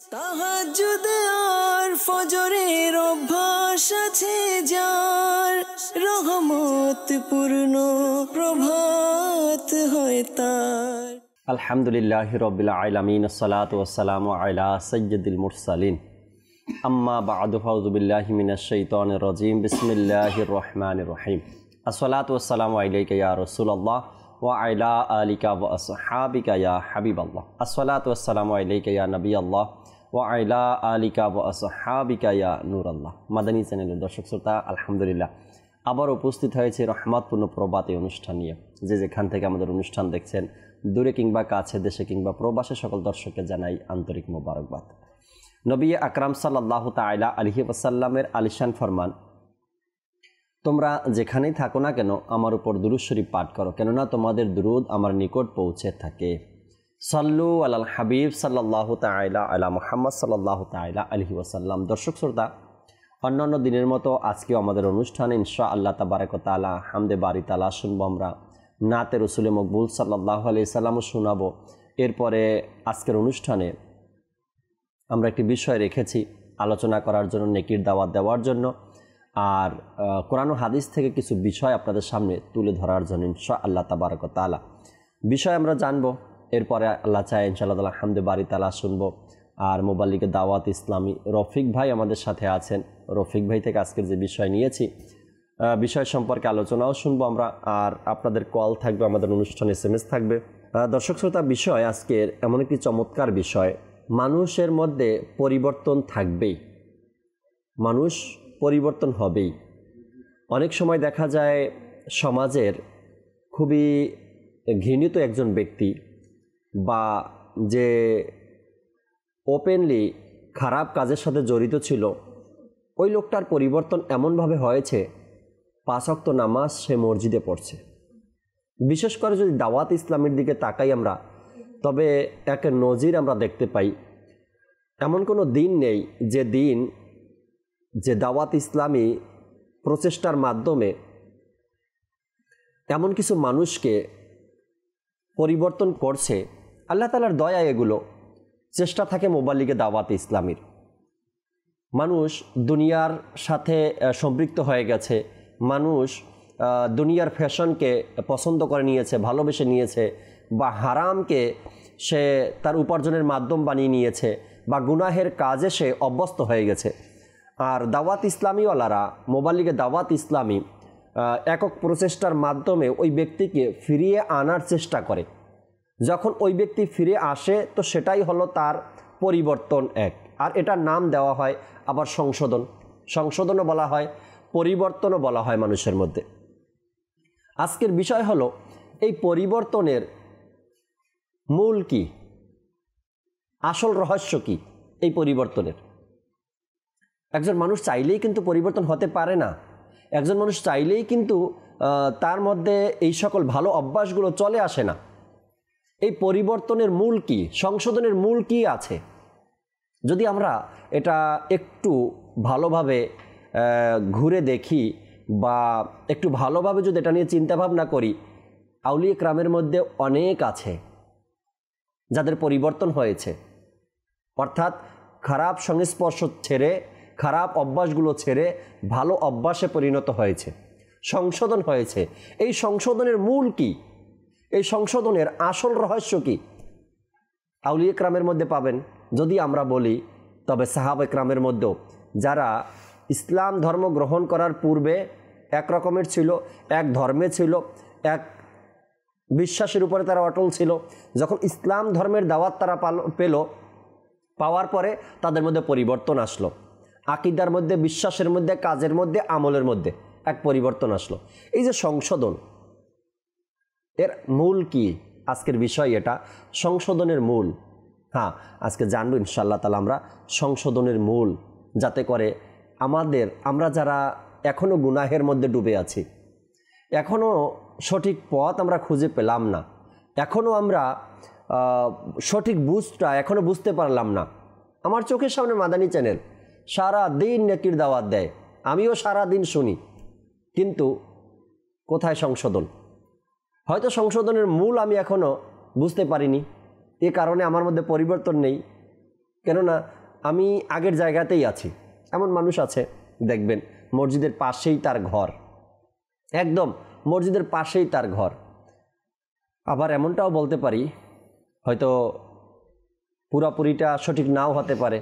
আর ফজরের অভ্যাস আছে যার রহমত পূর্ণ প্রভাত হয় তার আলহামদুলিল্লাহ রবিল আলমিন সালাত ওসালাম সৈয়দুল মুরসালিন আম্মা বা রজিম বিসমিল্লাহ রহমান রহিম আসলাত ওসালাম আইলাইকা ইয়া রসুল্লাহ ওয়া আইলা আলিকা ওয়া আসহাবিকা ইয়া ইয়া নবী আল্লাহ ওয়াইলা আলিকা ওয়াসহাবিকা ইয়া নুরাল্লাহ মাদানী চ্যানেলের দর্শক শ্রোতা আলহামদুলিল্লাহ আবার উপস্থিত হয়েছে রহমাতপূর্ণ প্রবাদ এই অনুষ্ঠান নিয়ে যে যেখান থেকে আমাদের অনুষ্ঠান দেখছেন দূরে কিংবা কাছে দেশে কিংবা প্রবাসে সকল দর্শককে জানাই আন্তরিক মোবারকবাদ নবী আকরাম সাল্লাহ তাইলা আলহি আসাল্লামের আলিশান ফরমান তোমরা যেখানেই থাকো না কেন আমার উপর দুরুশ্বরী পাঠ করো কেননা তোমাদের দুরুদ আমার নিকট পৌঁছে থাকে সাল্লু আল হাবিব সাল্লাহ তাইলা আলা মোহাম্মদ সাল্লাহ তাইলা আলহি ওসাল্লাম দর্শক শ্রোতা অন্যান্য দিনের মতো আজকেও আমাদের অনুষ্ঠানে ইনশা আল্লাহ তালা হামদে বারি তালা শুনবো আমরা নাতে রসুলে মকবুল সাল্লাহ আলি সাল্লামও শোনাবো এরপরে আজকের অনুষ্ঠানে আমরা একটি বিষয় রেখেছি আলোচনা করার জন্য নেকির দাওয়াত দেওয়ার জন্য আর কোরআন হাদিস থেকে কিছু বিষয় আপনাদের সামনে তুলে ধরার জন্য ইনশা আল্লাহ তালা বিষয় আমরা জানবো এরপরে আল্লাহ চায় ইনশাল্লাহ তালা হামদে বাড়ি তালা শুনবো আর মোবাল্লিকে দাওয়াত ইসলামী রফিক ভাই আমাদের সাথে আছেন রফিক ভাই থেকে আজকের যে বিষয় নিয়েছি বিষয় সম্পর্কে আলোচনাও শুনবো আমরা আর আপনাদের কল থাকবে আমাদের অনুষ্ঠান এস এম এস থাকবে দর্শক শ্রোতা বিষয় আজকের এমন একটি চমৎকার বিষয় মানুষের মধ্যে পরিবর্তন থাকবেই মানুষ পরিবর্তন হবেই অনেক সময় দেখা যায় সমাজের খুবই ঘৃণিত একজন ব্যক্তি বা যে ওপেনলি খারাপ কাজের সাথে জড়িত ছিল ওই লোকটার পরিবর্তন এমনভাবে হয়েছে পাশক্ত নামাজ সে মসজিদে পড়ছে বিশেষ করে যদি দাওয়াত ইসলামের দিকে তাকাই আমরা তবে এক নজির আমরা দেখতে পাই এমন কোনো দিন নেই যে দিন যে দাওয়াত ইসলামী প্রচেষ্টার মাধ্যমে এমন কিছু মানুষকে পরিবর্তন করছে আল্লাহ তালার দয়া এগুলো চেষ্টা থাকে মোবাল্লিগে দাওয়াত ইসলামীর মানুষ দুনিয়ার সাথে সম্পৃক্ত হয়ে গেছে মানুষ দুনিয়ার ফ্যাশনকে পছন্দ করে নিয়েছে ভালোবেসে নিয়েছে বা হারামকে সে তার উপার্জনের মাধ্যম বানিয়ে নিয়েছে বা গুনাহের কাজে সে অভ্যস্ত হয়ে গেছে আর দাওয়াত ইসলামীওয়ালারা মোবাল্লিগে দাওয়াত ইসলামী একক প্রচেষ্টার মাধ্যমে ওই ব্যক্তিকে ফিরিয়ে আনার চেষ্টা করে যখন ওই ব্যক্তি ফিরে আসে তো সেটাই হলো তার পরিবর্তন এক আর এটার নাম দেওয়া হয় আবার সংশোধন সংশোধনও বলা হয় পরিবর্তনও বলা হয় মানুষের মধ্যে আজকের বিষয় হলো এই পরিবর্তনের মূল কি আসল রহস্য কি এই পরিবর্তনের একজন মানুষ চাইলেই কিন্তু পরিবর্তন হতে পারে না একজন মানুষ চাইলেই কিন্তু তার মধ্যে এই সকল ভালো অভ্যাসগুলো চলে আসে না এই পরিবর্তনের মূল কি সংশোধনের মূল কি আছে যদি আমরা এটা একটু ভালোভাবে ঘুরে দেখি বা একটু ভালোভাবে যদি এটা নিয়ে চিন্তাভাবনা করি আউলিয়া ক্রামের মধ্যে অনেক আছে যাদের পরিবর্তন হয়েছে অর্থাৎ খারাপ সংস্পর্শ ছেড়ে খারাপ অভ্যাসগুলো ছেড়ে ভালো অভ্যাসে পরিণত হয়েছে সংশোধন হয়েছে এই সংশোধনের মূল কী এই সংশোধনের আসল রহস্য কি আউলি একরামের মধ্যে পাবেন যদি আমরা বলি তবে সাহাব একরামের মধ্যেও যারা ইসলাম ধর্ম গ্রহণ করার পূর্বে এক রকমের ছিল এক ধর্মে ছিল এক বিশ্বাসের উপরে তারা অটল ছিল যখন ইসলাম ধর্মের দাওয়াত তারা পাল পেল পাওয়ার পরে তাদের মধ্যে পরিবর্তন আসলো আকিদার মধ্যে বিশ্বাসের মধ্যে কাজের মধ্যে আমলের মধ্যে এক পরিবর্তন আসলো এই যে সংশোধন এর মূল কি আজকের বিষয় এটা সংশোধনের মূল হ্যাঁ আজকে জানবো ইনশাল্লাহ তালা আমরা সংশোধনের মূল যাতে করে আমাদের আমরা যারা এখনও গুনাহের মধ্যে ডুবে আছি এখনও সঠিক পথ আমরা খুঁজে পেলাম না এখনও আমরা সঠিক বুঝটা এখনও বুঝতে পারলাম না আমার চোখের সামনে মাদানি চ্যানেল সারা দিন নেকির দাওয়াত দেয় আমিও সারা দিন শুনি কিন্তু কোথায় সংশোধন হয়তো সংশোধনের মূল আমি এখনও বুঝতে পারিনি এ কারণে আমার মধ্যে পরিবর্তন নেই কেননা আমি আগের জায়গাতেই আছি এমন মানুষ আছে দেখবেন মসজিদের পাশেই তার ঘর একদম মসজিদের পাশেই তার ঘর আবার এমনটাও বলতে পারি হয়তো পুরাপুরিটা সঠিক নাও হতে পারে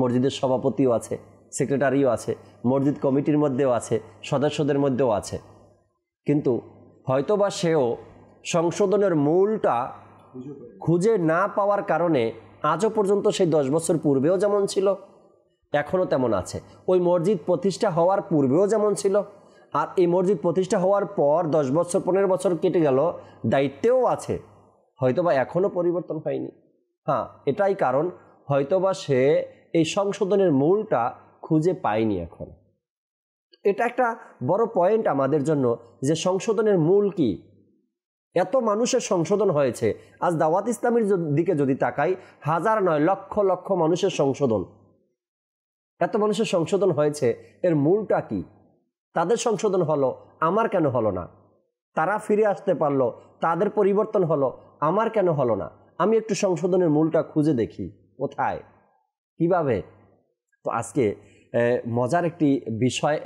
মসজিদের সভাপতিও আছে সেক্রেটারিও আছে মসজিদ কমিটির মধ্যেও আছে সদস্যদের মধ্যেও আছে কিন্তু হয়তোবা সেও সংশোধনের মূলটা খুঁজে না পাওয়ার কারণে আজও পর্যন্ত সেই দশ বছর পূর্বেও যেমন ছিল এখনও তেমন আছে ওই মসজিদ প্রতিষ্ঠা হওয়ার পূর্বেও যেমন ছিল আর এই মসজিদ প্রতিষ্ঠা হওয়ার পর দশ বছর পনেরো বছর কেটে গেল দায়িত্বেও আছে হয়তোবা এখনও পরিবর্তন হয়নি হ্যাঁ এটাই কারণ হয়তোবা সে এই সংশোধনের মূলটা খুঁজে পায়নি এখন এটা একটা বড় পয়েন্ট আমাদের জন্য যে সংশোধনের মূল কি এত মানুষের সংশোধন হয়েছে আজ দাওয়াত ইসলামের দিকে যদি তাকাই হাজার নয় লক্ষ লক্ষ মানুষের সংশোধন এত মানুষের সংশোধন হয়েছে এর মূলটা কি তাদের সংশোধন হলো আমার কেন হলো না তারা ফিরে আসতে পারলো তাদের পরিবর্তন হলো আমার কেন হলো না আমি একটু সংশোধনের মূলটা খুঁজে দেখি কোথায় কিভাবে তো আজকে মজার একটি বিষয়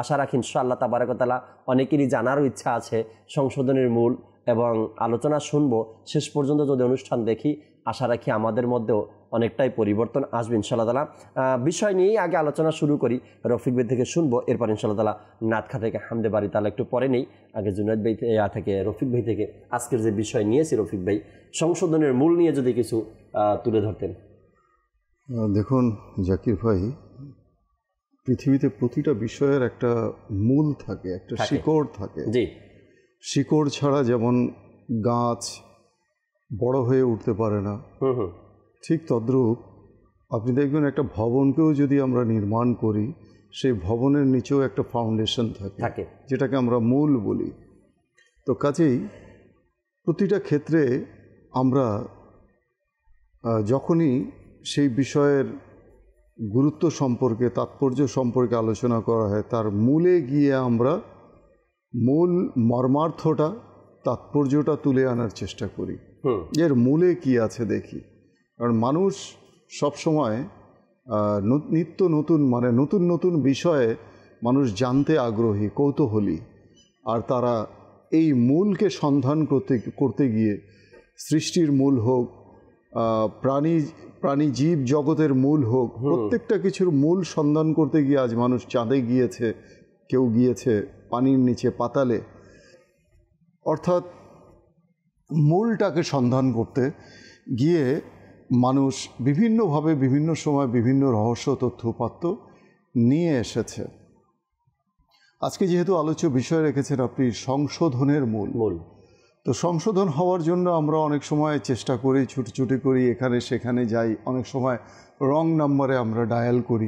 আশা রাখি ইনশাআল্লাহ তাবারকতলা অনেকেরই জানারও ইচ্ছা আছে সংশোধনের মূল এবং আলোচনা শুনবো শেষ পর্যন্ত যদি অনুষ্ঠান দেখি আশা রাখি আমাদের মধ্যেও অনেকটাই পরিবর্তন আসবে ইনশাল্লাহ তালা বিষয় নিয়েই আগে আলোচনা শুরু করি রফিক ভাই থেকে শুনবো এরপর ইনশাল্লাহ তালা নাতখা থেকে হামদে বাড়ি তাহলে একটু পরে নেই আগে জুনাদ ভাই থেকে রফিক ভাই থেকে আজকের যে বিষয় নিয়েছি রফিক ভাই সংশোধনের মূল নিয়ে যদি কিছু তুলে ধরতেন দেখুন জাকির ভাই পৃথিবীতে প্রতিটা বিষয়ের একটা মূল থাকে একটা শিকড় থাকে জি শিকড় ছাড়া যেমন গাছ বড় হয়ে উঠতে পারে না ঠিক তদ্রূপ আপনি দেখবেন একটা ভবনকেও যদি আমরা নির্মাণ করি সেই ভবনের নিচেও একটা ফাউন্ডেশন থাকে যেটাকে আমরা মূল বলি তো কাজেই প্রতিটা ক্ষেত্রে আমরা যখনই সেই বিষয়ের গুরুত্ব সম্পর্কে তাৎপর্য সম্পর্কে আলোচনা করা হয় তার মূলে গিয়ে আমরা মূল মর্মার্থটা তাৎপর্যটা তুলে আনার চেষ্টা করি এর মূলে কি আছে দেখি কারণ মানুষ সবসময় নিত্য নতুন মানে নতুন নতুন বিষয়ে মানুষ জানতে আগ্রহী কৌতূহলী আর তারা এই মূলকে সন্ধান করতে করতে গিয়ে সৃষ্টির মূল হোক প্রাণী প্রাণী জীব জগতের মূল হোক প্রত্যেকটা কিছুর মূল সন্ধান করতে গিয়ে আজ মানুষ চাঁদে গিয়েছে কেউ গিয়েছে পানির নিচে পাতালে অর্থাৎ মূলটাকে সন্ধান করতে গিয়ে মানুষ বিভিন্নভাবে বিভিন্ন সময় বিভিন্ন রহস্য তথ্য উপাত্ত নিয়ে এসেছে আজকে যেহেতু আলোচ্য বিষয় রেখেছেন আপনি সংশোধনের মূল মূল তো সংশোধন হওয়ার জন্য আমরা অনেক সময় চেষ্টা করি ছুটি করি এখানে সেখানে যাই অনেক সময় রং নাম্বারে আমরা ডায়াল করি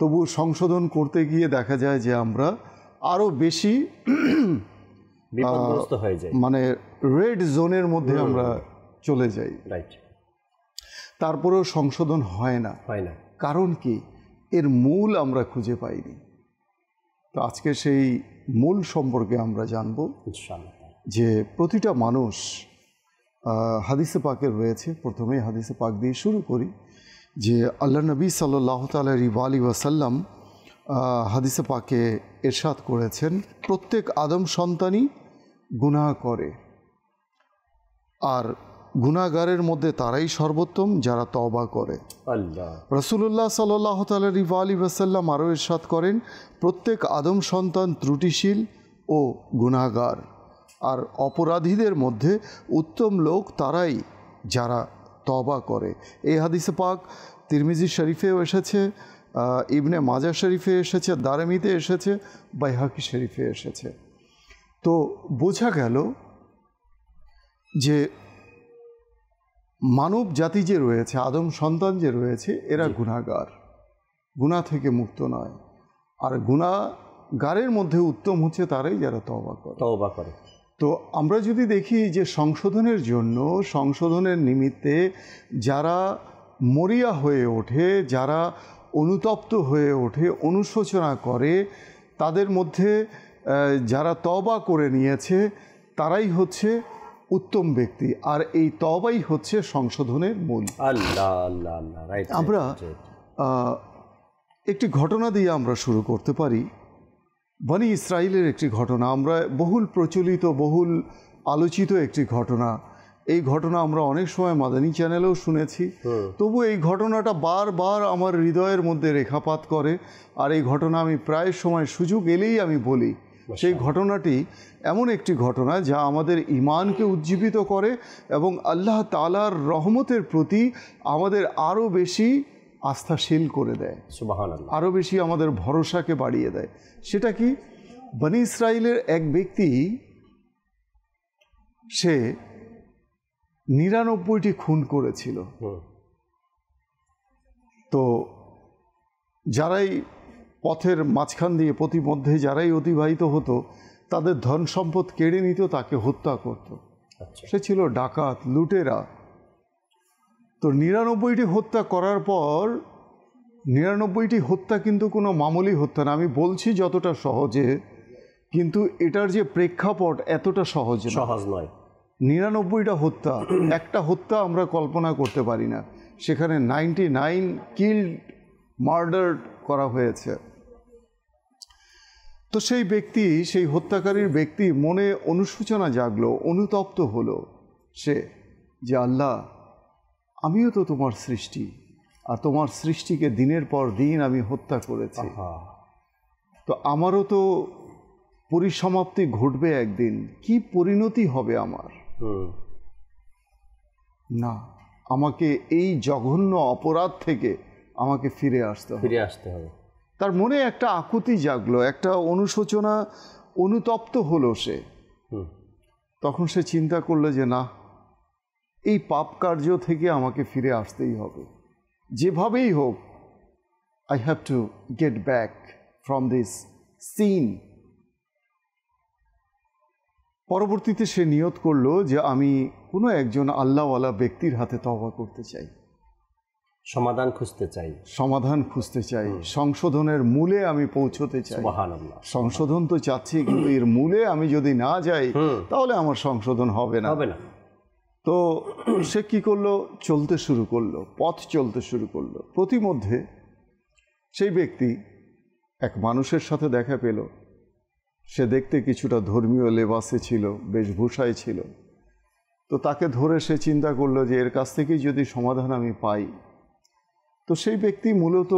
তবু সংশোধন করতে গিয়ে দেখা যায় যে আমরা আরও বেশি মানে রেড জোনের মধ্যে আমরা চলে যাই তারপরেও সংশোধন হয় না হয় না কারণ কি এর মূল আমরা খুঁজে পাইনি তো আজকে সেই মূল সম্পর্কে আমরা জানবো ইনশাল্লাহ যে প্রতিটা মানুষ হাদিসে পাকের রয়েছে প্রথমে হাদিসে পাক দিয়ে শুরু করি যে আল্লাহ নবী সাল্লাহ তালি আলী ওয়াসাল্লাম হাদিসে পাকে এরশাদ করেছেন প্রত্যেক আদম সন্তানই গুনাহ করে আর গুণাগারের মধ্যে তারাই সর্বোত্তম যারা তবা করে রসুল্লাহ সাল্লাহ তালি আলী ওয়াসাল্লাম আরও এরশাদ করেন প্রত্যেক আদম সন্তান ত্রুটিশীল ও গুণাগার আর অপরাধীদের মধ্যে উত্তম লোক তারাই যারা তবা করে এই হাদিসে পাক তিরমিজি শরীফেও এসেছে ইবনে মাজা শরীফে এসেছে দারামিতে এসেছে বাইহাকি শরীফে এসেছে তো বোঝা গেল যে মানব জাতি যে রয়েছে আদম সন্তান যে রয়েছে এরা গুণাগার গুণা থেকে মুক্ত নয় আর গুণাগারের মধ্যে উত্তম হচ্ছে তারাই যারা তবা করে তবা করে তো আমরা যদি দেখি যে সংশোধনের জন্য সংশোধনের নিমিত্তে যারা মরিয়া হয়ে ওঠে যারা অনুতপ্ত হয়ে ওঠে অনুশোচনা করে তাদের মধ্যে যারা তবা করে নিয়েছে তারাই হচ্ছে উত্তম ব্যক্তি আর এই তবাই হচ্ছে সংশোধনের মূল আল্লাহ আল্লাহ আমরা একটি ঘটনা দিয়ে আমরা শুরু করতে পারি বনি ইসরায়েলের একটি ঘটনা আমরা বহুল প্রচলিত বহুল আলোচিত একটি ঘটনা এই ঘটনা আমরা অনেক সময় মাদানী চ্যানেলেও শুনেছি তবু এই ঘটনাটা বারবার আমার হৃদয়ের মধ্যে রেখাপাত করে আর এই ঘটনা আমি প্রায় সময় সুযোগ এলেই আমি বলি সেই ঘটনাটি এমন একটি ঘটনা যা আমাদের ইমানকে উজ্জীবিত করে এবং আল্লাহ তালার রহমতের প্রতি আমাদের আরও বেশি আস্থাশীল করে দেয় আরও বেশি আমাদের ভরসাকে বাড়িয়ে দেয় সেটা কি বনি ইসরায়েলের এক ব্যক্তি সে নিরানব্বইটি খুন করেছিল তো যারাই পথের মাঝখান দিয়ে প্রতিমধ্যে যারাই অতিবাহিত হতো তাদের ধন সম্পদ কেড়ে নিত তাকে হত্যা করত আচ্ছা। সে ছিল ডাকাত লুটেরা তো নিরানব্বইটি হত্যা করার পর নিরানব্বইটি হত্যা কিন্তু কোনো মামুলি হত্যা না আমি বলছি যতটা সহজে কিন্তু এটার যে প্রেক্ষাপট এতটা সহজ সহজ নয় নিরানব্বইটা হত্যা একটা হত্যা আমরা কল্পনা করতে পারি না সেখানে নাইনটি নাইন কিল্ড মার্ডার করা হয়েছে তো সেই ব্যক্তি সেই হত্যাকারীর ব্যক্তি মনে অনুশোচনা জাগলো অনুতপ্ত হলো সে যে আল্লাহ আমিও তো তোমার সৃষ্টি আর তোমার সৃষ্টিকে দিনের পর দিন আমি হত্যা করেছি তো আমারও তো পরিসমাপ্তি ঘটবে একদিন কি পরিণতি হবে আমার না আমাকে এই জঘন্য অপরাধ থেকে আমাকে ফিরে আসতে হবে ফিরে আসতে হবে তার মনে একটা আকুতি জাগলো একটা অনুশোচনা অনুতপ্ত হলো সে তখন সে চিন্তা করলো যে না এই পাপ কার্য থেকে আমাকে ফিরে আসতেই হবে যেভাবেই হোক I have to get back from this sin পরবর্তীতে সে নিয়ত করল যে আমি কোনো একজন আল্লাহওয়ালা ব্যক্তির হাতে তবা করতে চাই সমাধান খুঁজতে চাই সমাধান খুঁজতে চাই সংশোধনের মূলে আমি পৌঁছতে চাই সংশোধন তো চাচ্ছি কিন্তু এর মূলে আমি যদি না যাই তাহলে আমার সংশোধন হবে না হবে না তো সে কি করলো চলতে শুরু করলো পথ চলতে শুরু করলো প্রতিমধ্যে সেই ব্যক্তি এক মানুষের সাথে দেখা পেল সে দেখতে কিছুটা ধর্মীয় লেবাসে ছিল বেশভূষায় ছিল তো তাকে ধরে সে চিন্তা করলো যে এর কাছ থেকেই যদি সমাধান আমি পাই তো সেই ব্যক্তি মূলত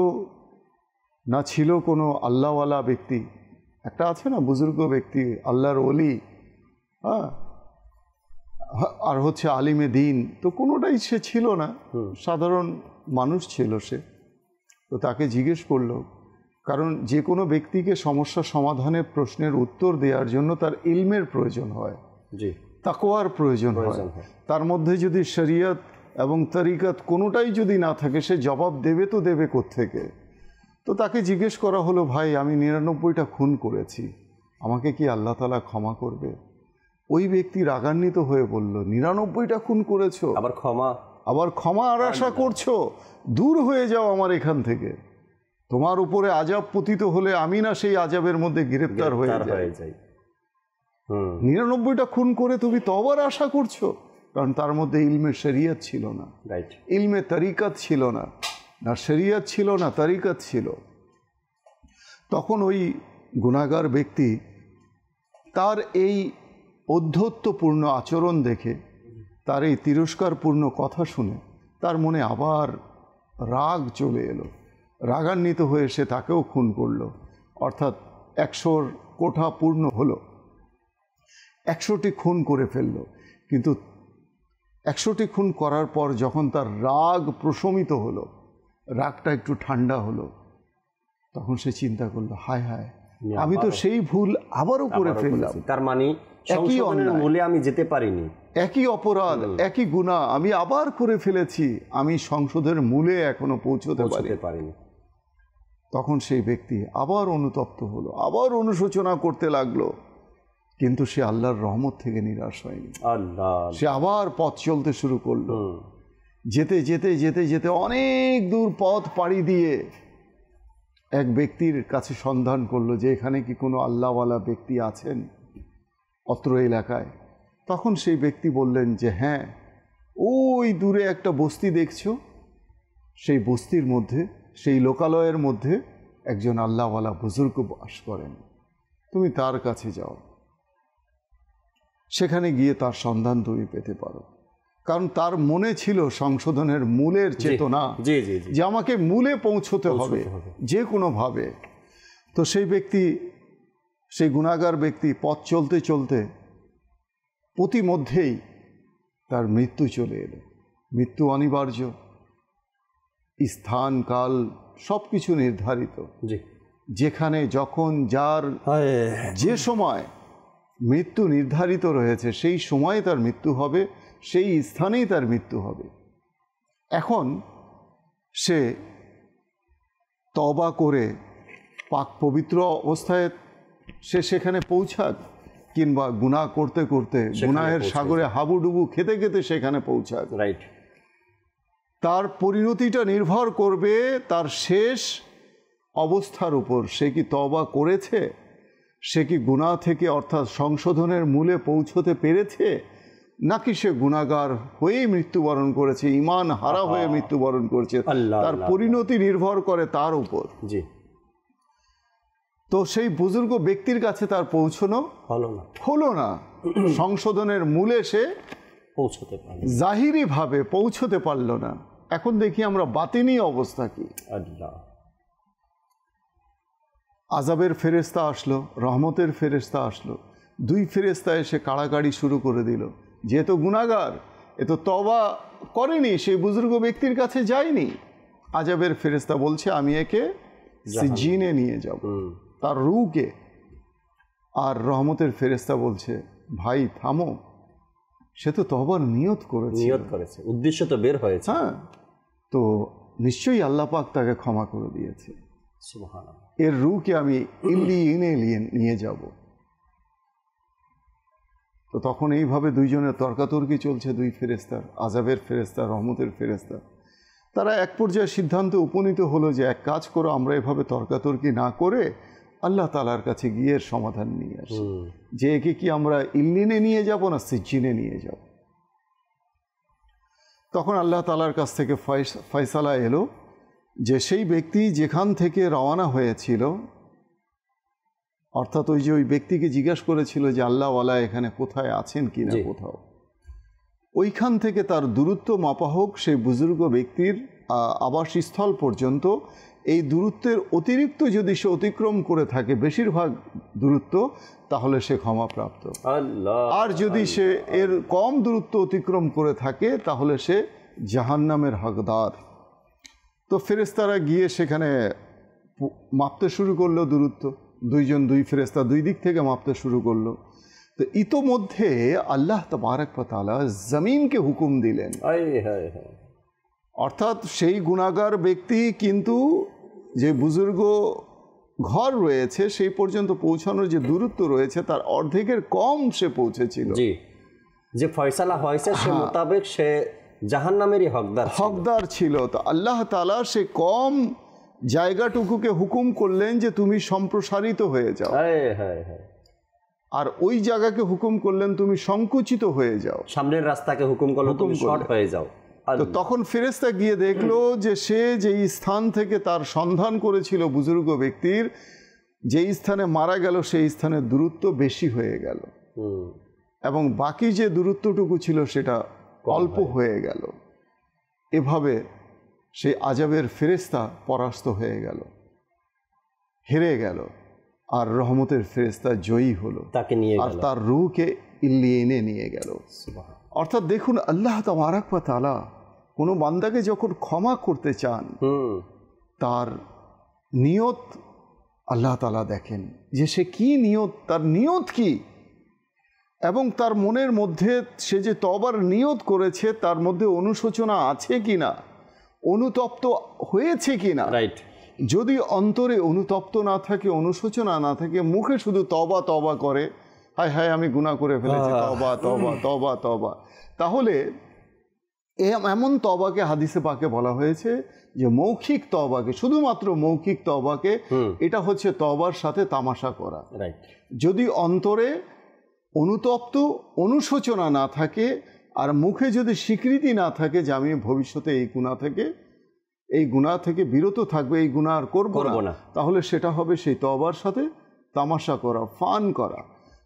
না ছিল কোনো আল্লাহওয়ালা ব্যক্তি একটা আছে না বুজুর্গ ব্যক্তি আল্লাহর অলি হ্যাঁ আর হচ্ছে আলিমে দিন তো কোনোটাই সে ছিল না সাধারণ মানুষ ছিল সে তো তাকে জিজ্ঞেস করলো কারণ যে কোনো ব্যক্তিকে সমস্যা সমাধানের প্রশ্নের উত্তর দেওয়ার জন্য তার ইলমের প্রয়োজন হয় জি তাকোয়ার প্রয়োজন হয় তার মধ্যে যদি শরিয়ত এবং তরিকাত কোনোটাই যদি না থাকে সে জবাব দেবে তো দেবে থেকে। তো তাকে জিজ্ঞেস করা হলো ভাই আমি নিরানব্বইটা খুন করেছি আমাকে কি আল্লাহ তালা ক্ষমা করবে ওই ব্যক্তি রাগান্বিত হয়ে বলল নিরানব্বইটা খুন করেছো আবার ক্ষমা আবার ক্ষমা আর আশা করছো দূর হয়ে যাও আমার এখান থেকে তোমার উপরে আজাব পতিত হলে আমি না সেই আজাবের মধ্যে গ্রেপ্তার হয়ে যাই নিরানব্বইটা খুন করে তুমি তো আবার আশা করছো কারণ তার মধ্যে ইলমে শরিয়াত ছিল না ইলমে তারিকাত ছিল না না শরিয়াত ছিল না তারিকাত ছিল তখন ওই গুণাগার ব্যক্তি তার এই অধ্যত্বপূর্ণ আচরণ দেখে তার এই তিরস্কারপূর্ণ কথা শুনে তার মনে আবার রাগ চলে এলো রাগান্বিত হয়ে সে তাকেও খুন করল অর্থাৎ একশোর কোঠা পূর্ণ হলো একশোটি খুন করে ফেলল কিন্তু একশোটি খুন করার পর যখন তার রাগ প্রশমিত হলো রাগটা একটু ঠান্ডা হলো তখন সে চিন্তা করলো হায় হায় আমি তো সেই ভুল আবারও করে ফেললাম তার মানে একই মূলে আমি যেতে পারিনি একই অপরাধ একই গুণা আমি আবার করে ফেলেছি আমি সংসদের মূলে এখনো পৌঁছতে পারিনি তখন সেই ব্যক্তি আবার অনুতপ্ত হলো আবার অনুশোচনা করতে লাগলো কিন্তু সে আল্লাহর রহমত থেকে নিরাশ হয়নি সে আবার পথ চলতে শুরু করলো যেতে যেতে যেতে যেতে অনেক দূর পথ পাড়ি দিয়ে এক ব্যক্তির কাছে সন্ধান করলো যে এখানে কি কোনো আল্লাহওয়ালা ব্যক্তি আছেন অত্র এলাকায় তখন সেই ব্যক্তি বললেন যে হ্যাঁ ওই দূরে একটা বস্তি দেখছো সেই বস্তির মধ্যে সেই লোকালয়ের মধ্যে একজন আল্লাহওয়ালা বুজুর্গ বাস করেন তুমি তার কাছে যাও সেখানে গিয়ে তার সন্ধান তুমি পেতে পারো কারণ তার মনে ছিল সংশোধনের মূলের চেতনা যে আমাকে মূলে পৌঁছতে হবে যে কোনোভাবে তো সেই ব্যক্তি সেই গুণাগার ব্যক্তি পথ চলতে চলতে প্রতিমধ্যেই তার মৃত্যু চলে এলো মৃত্যু অনিবার্য স্থান কাল সব কিছু নির্ধারিত যেখানে যখন যার যে সময় মৃত্যু নির্ধারিত রয়েছে সেই সময়ে তার মৃত্যু হবে সেই স্থানেই তার মৃত্যু হবে এখন সে তবা করে পাক পবিত্র অবস্থায় সে সেখানে পৌঁছাক কিংবা গুণা করতে করতে গুনাহের সাগরে হাবুডুবু খেতে খেতে সেখানে পৌঁছাক রাইট তার পরিণতিটা নির্ভর করবে তার শেষ অবস্থার উপর সে কি তবা করেছে সে কি গুণা থেকে অর্থাৎ সংশোধনের মূলে পৌঁছতে পেরেছে নাকি সে গুণাগার হয়ে মৃত্যুবরণ করেছে ইমান হারা হয়ে মৃত্যুবরণ করেছে তার পরিণতি নির্ভর করে তার উপর জি তো সেই বুজুর্গ ব্যক্তির কাছে তার পৌঁছনো হলো না হলো না সংশোধনের মূলে সে পৌঁছতে পারল জাহিরিভাবে পৌঁছতে পারল না এখন দেখি আমরা বাতিনি অবস্থা কি আল্লাহ আজাবের ফেরেস্তা আসলো রহমতের ফেরেস্তা আসলো দুই ফেরেস্তা এসে কাড়াকাড়ি শুরু করে দিল যেহেতু গুণাগার এ তো তবা করেনি সেই বুজুর্গ ব্যক্তির কাছে যায়নি আজাবের ফেরেস্তা বলছে আমি একে জিনে নিয়ে যাব তার রুকে আর রহমতের ফেরেস্তা বলছে ভাই থামো সে তো তবার নিয়ত করেছে নিয়ত করেছে উদ্দেশ্য তো বের হয়েছে হ্যাঁ তো নিশ্চয়ই আল্লাহ পাক তাকে ক্ষমা করে দিয়েছে এর রুকে আমি ইন্ডি ইনে নিয়ে যাব তো তখন এইভাবে দুইজনের তর্কাতর্কি চলছে দুই ফেরেস্তার আজাবের ফেরেস্তা রহমতের ফেরেস্তা তারা এক পর্যায়ে সিদ্ধান্তে উপনীত হলো যে এক কাজ করো আমরা এভাবে তর্কাতর্কি না করে আল্লাহ তালার কাছে গিয়ে সমাধান নিয়ে আসি যে একে কি আমরা ইল্লিনে নিয়ে যাব না সিজিনে নিয়ে যাব তখন আল্লাহ তালার কাছ থেকে ফয়সালা এলো যে সেই ব্যক্তি যেখান থেকে রওনা হয়েছিল অর্থাৎ ওই যে ওই ব্যক্তিকে জিজ্ঞাসা করেছিল যে আল্লাহওয়ালা এখানে কোথায় আছেন কি না কোথাও ওইখান থেকে তার দূরত্ব মাপা হোক সেই বুজুর্গ ব্যক্তির আবাসস্থল পর্যন্ত এই দূরত্বের অতিরিক্ত যদি সে অতিক্রম করে থাকে বেশিরভাগ দূরত্ব তাহলে সে ক্ষমাপ্রাপ্ত আর যদি সে এর কম দূরত্ব অতিক্রম করে থাকে তাহলে সে জাহান্নামের হকদার তো ফেরেস্তারা গিয়ে সেখানে মাপতে শুরু করলো দূরত্ব দুইজন দুই ফেরেস্তা দুই দিক থেকে মাপতে শুরু করলো তো ইতোমধ্যে আল্লাহ তবারক পাতালা জমিনকে হুকুম দিলেন অর্থাৎ সেই গুণাগার ব্যক্তি কিন্তু যে বুজুর্গ ঘর রয়েছে সেই পর্যন্ত পৌঁছানোর যে দূরত্ব রয়েছে তার অর্ধেকের কম সে পৌঁছেছিল যে ফয়সালা হয়েছে সে হ্যাঁ। মোতাবেক সে জাহান নামেরই হকদার হকদার ছিল তো আল্লাহ তালা সে কম জায়গাটুকুকে হুকুম করলেন যে তুমি সম্প্রসারিত হয়ে যাও আর ওই জায়গাকে হুকুম করলেন তুমি সংকুচিত হয়ে যাও সামনের রাস্তাকে হুকুম করলো তুমি শর্ট হয়ে যাও তো তখন ফেরেস্তা গিয়ে দেখলো যে সে যেই স্থান থেকে তার সন্ধান করেছিল বুজুর্গ ব্যক্তির যেই স্থানে মারা গেল সেই স্থানে দূরত্ব বেশি হয়ে গেল এবং বাকি যে দূরত্বটুকু ছিল সেটা অল্প হয়ে গেল এভাবে সেই আজাবের ফেরেস্তা পরাস্ত হয়ে গেল হেরে গেল আর রহমতের ফেরেস্তা জয়ী হলো তাকে নিয়ে আর তার রুকে এনে নিয়ে গেল অর্থাৎ দেখুন আল্লাহ তামারাকবা তালা কোনো বান্দাকে যখন ক্ষমা করতে চান তার নিয়ত আল্লাহ তালা দেখেন যে সে কি নিয়ত তার নিয়ত কি এবং তার মনের মধ্যে সে যে তবার নিয়ত করেছে তার মধ্যে অনুশোচনা আছে কি না অনুতপ্ত হয়েছে কি না রাইট যদি অন্তরে অনুতপ্ত না থাকে অনুশোচনা না থাকে মুখে শুধু তবা তবা করে হায় হায় আমি গুণা করে ফেলেছি তবা তবা তবা তবা তাহলে এমন তবাকে হাদিসে পাকে বলা হয়েছে যে মৌখিক তবাকে শুধুমাত্র মৌখিক তবাকে এটা হচ্ছে তবার সাথে তামাশা করা যদি অন্তরে অনুতপ্ত অনুশোচনা না থাকে আর মুখে যদি স্বীকৃতি না থাকে যে আমি ভবিষ্যতে এই গুণা থেকে এই গুণা থেকে বিরত থাকবে এই গুণা আর করবো না তাহলে সেটা হবে সেই তবার সাথে তামাশা করা ফান করা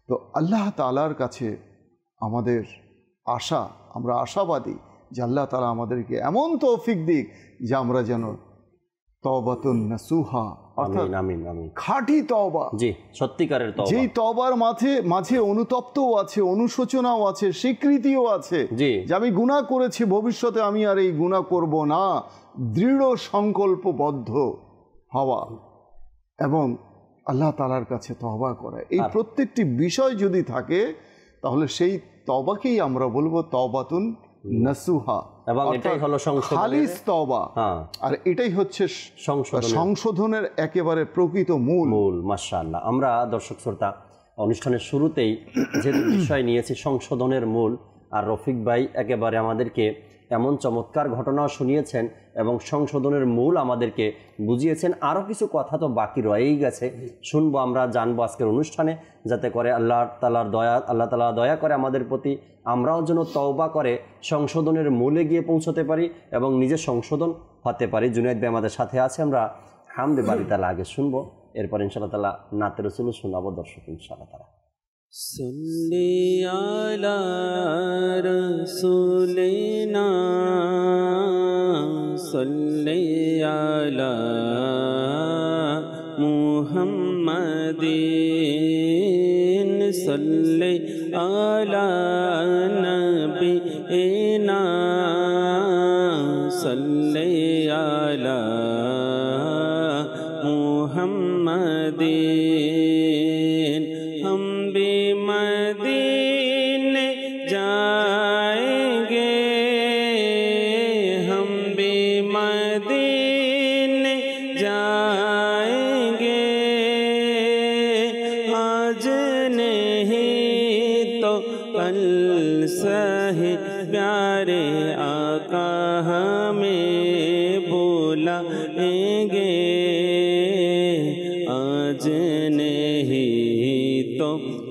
তো আল্লাহ তালার কাছে আমাদের আশা আমরা আশাবাদী যে আল্লাহ তালা আমাদেরকে এমন তৌফিক দিক যে আমরা যেন মাঝে অনুতপ্তও আছে অনুশোচনাও আছে স্বীকৃতিও আছে যে আমি গুনাহ করেছি ভবিষ্যতে আমি আর এই গুণা করব না দৃঢ় সংকল্পবদ্ধ হওয়া এবং আল্লাহ তালার কাছে তহবা করা এই আচ্ছা। প্রত্যেকটি বিষয় যদি থাকে তাহলে সেই তবাকেই আমরা বলবো তবাতুন নাসুহা এবং এটাই হলো খালিস তওবা হ্যাঁ। আর এটাই হচ্ছে সংশোধনের একেবারে প্রকৃত মূল মূল মাশাআল্লাহ আমরা দর্শক শ্রোতা অনুষ্ঠানের শুরুতেই যে বিষয় নিয়েছি সংশোধনের মূল আর রফিক ভাই একেবারে আমাদেরকে এমন চমৎকার ঘটনা শুনিয়েছেন এবং সংশোধনের মূল আমাদেরকে বুঝিয়েছেন আরও কিছু কথা তো বাকি রয়েই গেছে শুনবো আমরা জানবো আজকের অনুষ্ঠানে যাতে করে আল্লাহ তালার দয়া আল্লাহ তালা দয়া করে আমাদের প্রতি আমরাও যেন তওবা করে সংশোধনের মূলে গিয়ে পৌঁছতে পারি এবং নিজে সংশোধন হতে পারি জুনেদ ভাই আমাদের সাথে আছে আমরা হামদে বাড়ি তালা আগে শুনবো এরপর ইনশাআল্লাহ তালা নাতের রসুলও শোনাবো দর্শক ইনশাআল্লাহ তালা سلیا لولی نلیا لوہمدل پی نبینا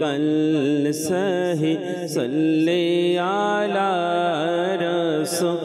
کل سہی صلی سلیا رسول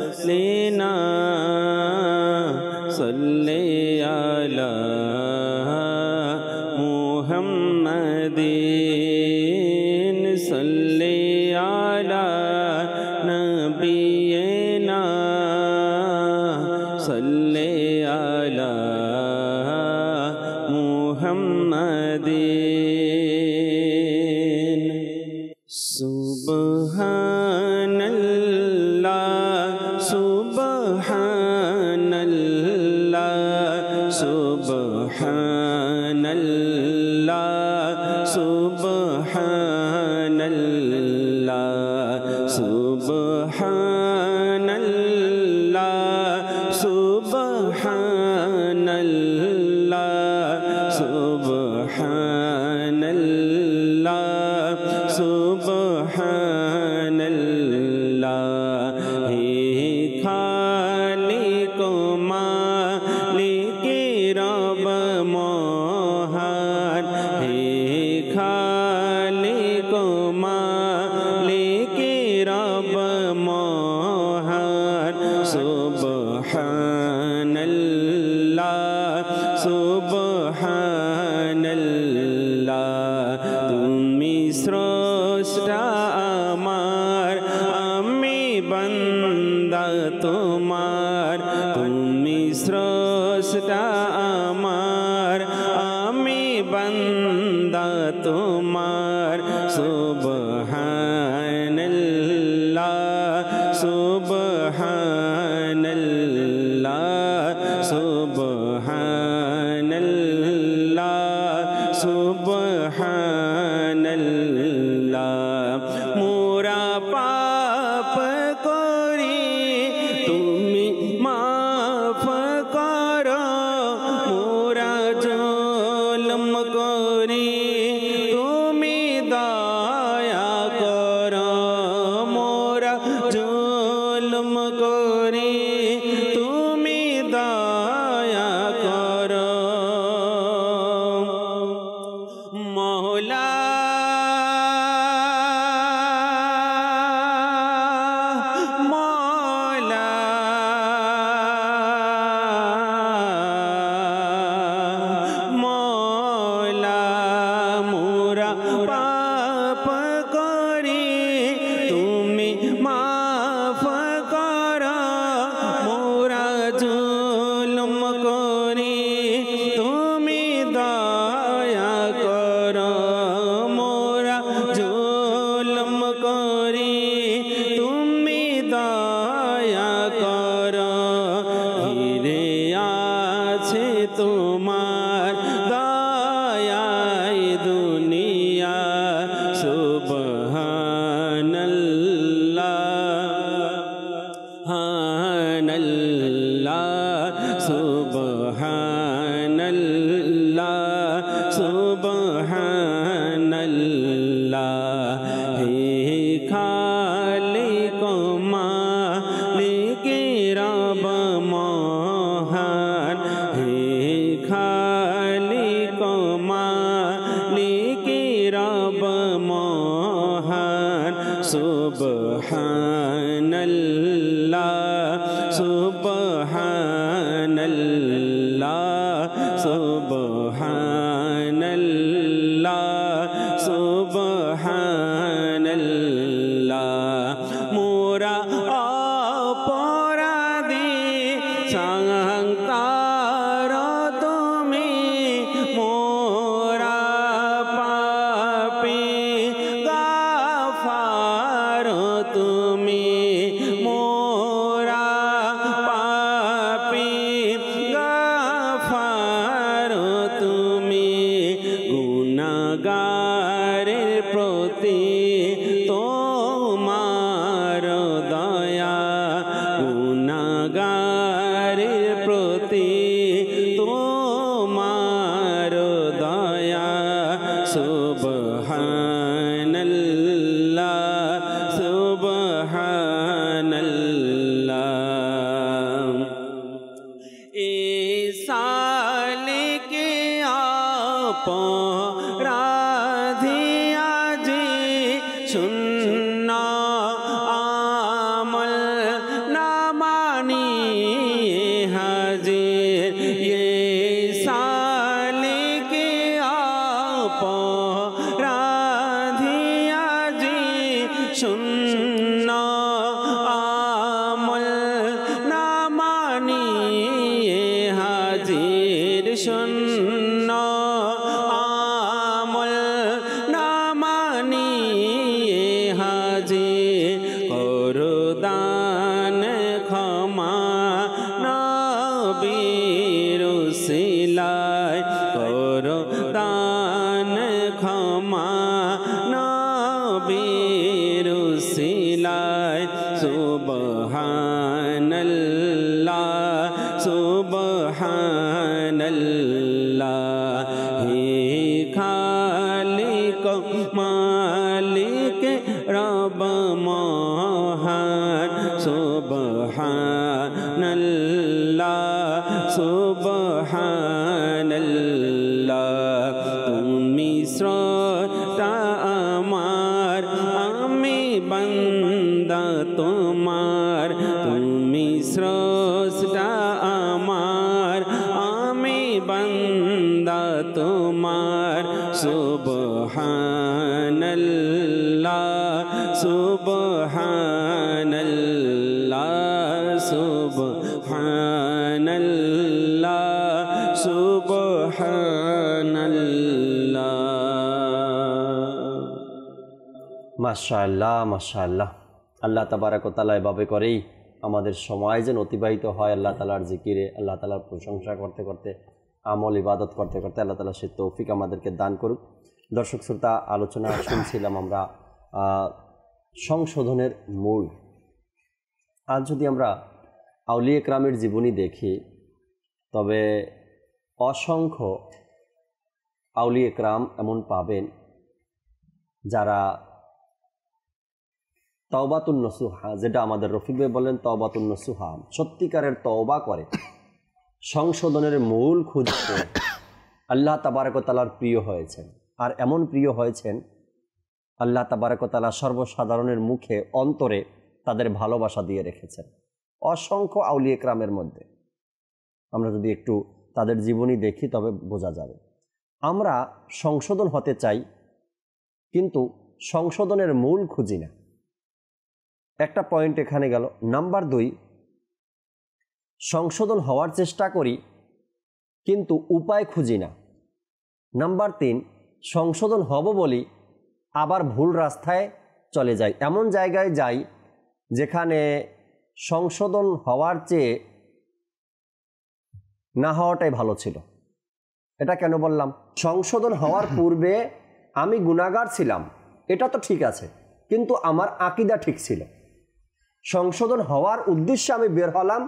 نگا মাশাআল্লাহ মাশাআল্লাহ আল্লাহ তাবারাক তালা এভাবে করেই আমাদের সময় যেন অতিবাহিত হয় আল্লাহ তালার জিকিরে আল্লাহ তালার প্রশংসা করতে করতে আমল ইবাদত করতে করতে আল্লাহ তালা সে তৌফিক আমাদেরকে দান করুক দর্শক শ্রোতা আলোচনা শুনছিলাম আমরা সংশোধনের মূল আজ যদি আমরা আউলি একরামের জীবনী দেখি তবে অসংখ্য আউলি একরাম এমন পাবেন যারা তওবাতুন নসুহা যেটা আমাদের রফিক ভাই বলেন তওবাতুন নসুহা সত্যিকারের তওবা করে সংশোধনের মূল খুঁজতে আল্লাহ তাবারকতালার প্রিয় হয়েছেন আর এমন প্রিয় হয়েছেন আল্লাহ তাবারকতালা সর্বসাধারণের মুখে অন্তরে তাদের ভালোবাসা দিয়ে রেখেছেন অসংখ্য আউলিয়ে ক্রামের মধ্যে আমরা যদি একটু তাদের জীবনী দেখি তবে বোঝা যাবে আমরা সংশোধন হতে চাই কিন্তু সংশোধনের মূল খুঁজি না একটা পয়েন্ট এখানে গেল নাম্বার দুই সংশোধন হওয়ার চেষ্টা করি কিন্তু উপায় খুঁজি না নাম্বার তিন সংশোধন হব বলি আবার ভুল রাস্তায় চলে যাই এমন জায়গায় যাই যেখানে সংশোধন হওয়ার চেয়ে না হওয়াটাই ভালো ছিল এটা কেন বললাম সংশোধন হওয়ার পূর্বে আমি গুণাগার ছিলাম এটা তো ঠিক আছে কিন্তু আমার আকিদা ঠিক ছিল সংশোধন হওয়ার উদ্দেশ্যে আমি বের হলাম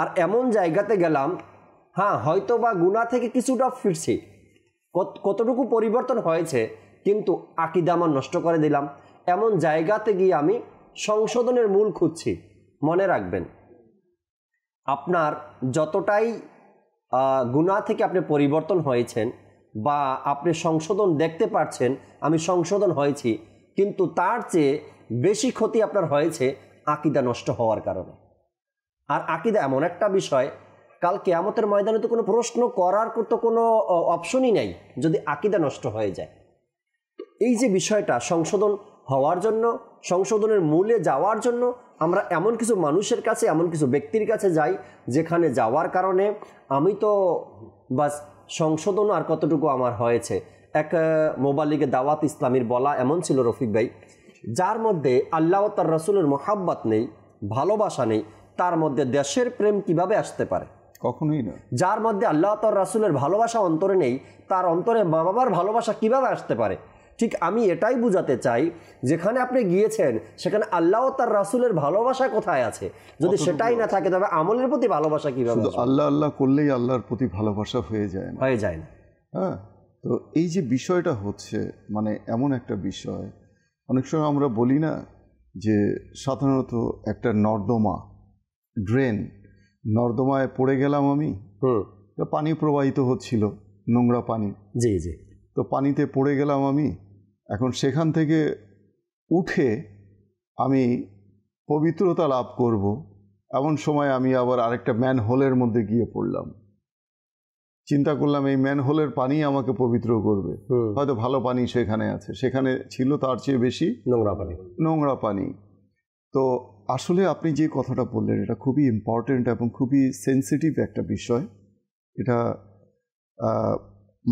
আর এমন জায়গাতে গেলাম হ্যাঁ হয়তো বা গুণা থেকে কিছুটা ফিরছি কতটুকু পরিবর্তন হয়েছে কিন্তু আকিদা আমার নষ্ট করে দিলাম এমন জায়গাতে গিয়ে আমি সংশোধনের মূল খুঁজছি মনে রাখবেন আপনার যতটাই গুণা থেকে আপনি পরিবর্তন হয়েছেন বা আপনি সংশোধন দেখতে পাচ্ছেন আমি সংশোধন হয়েছি কিন্তু তার চেয়ে বেশি ক্ষতি আপনার হয়েছে আকিদা নষ্ট হওয়ার কারণে আর আকিদা এমন একটা বিষয় কাল কেয়ামতের ময়দানে তো কোনো প্রশ্ন করার তো কোনো অপশনই নাই যদি আকিদা নষ্ট হয়ে যায় এই যে বিষয়টা সংশোধন হওয়ার জন্য সংশোধনের মূলে যাওয়ার জন্য আমরা এমন কিছু মানুষের কাছে এমন কিছু ব্যক্তির কাছে যাই যেখানে যাওয়ার কারণে আমি তো বাস সংশোধন আর কতটুকু আমার হয়েছে এক মোবালিকে দাওয়াত ইসলামীর বলা এমন ছিল রফিক ভাই যার মধ্যে আল্লাহ তার রসুলের মোহাব্বত নেই ভালোবাসা নেই তার মধ্যে দেশের প্রেম কিভাবে আসতে পারে কখনোই না যার মধ্যে আল্লাহ তর রাসুলের ভালোবাসা অন্তরে নেই তার অন্তরে মা বাবার ভালোবাসা কিভাবে আসতে পারে ঠিক আমি এটাই বুঝাতে চাই যেখানে আপনি গিয়েছেন সেখানে আল্লাহ তার রাসুলের ভালোবাসা কোথায় আছে যদি সেটাই না থাকে তবে আমলের প্রতি ভালোবাসা কিভাবে আল্লাহ আল্লাহ করলেই আল্লাহর প্রতি ভালোবাসা হয়ে যায় হয়ে যায় না হ্যাঁ তো এই যে বিষয়টা হচ্ছে মানে এমন একটা বিষয় অনেক সময় আমরা বলি না যে সাধারণত একটা নর্দমা ড্রেন নর্দমায় পড়ে গেলাম আমি পানি প্রবাহিত হচ্ছিল নোংরা পানি জি জি তো পানিতে পড়ে গেলাম আমি এখন সেখান থেকে উঠে আমি পবিত্রতা লাভ করব এমন সময় আমি আবার আরেকটা ম্যান হোলের মধ্যে গিয়ে পড়লাম চিন্তা করলাম এই ম্যানহোলের পানি আমাকে পবিত্র করবে হয়তো ভালো পানি সেখানে আছে সেখানে ছিল তার চেয়ে বেশি নোংরা পানি নোংরা পানি তো আসলে আপনি যে কথাটা বললেন এটা খুবই ইম্পর্টেন্ট এবং খুবই সেন্সিটিভ একটা বিষয় এটা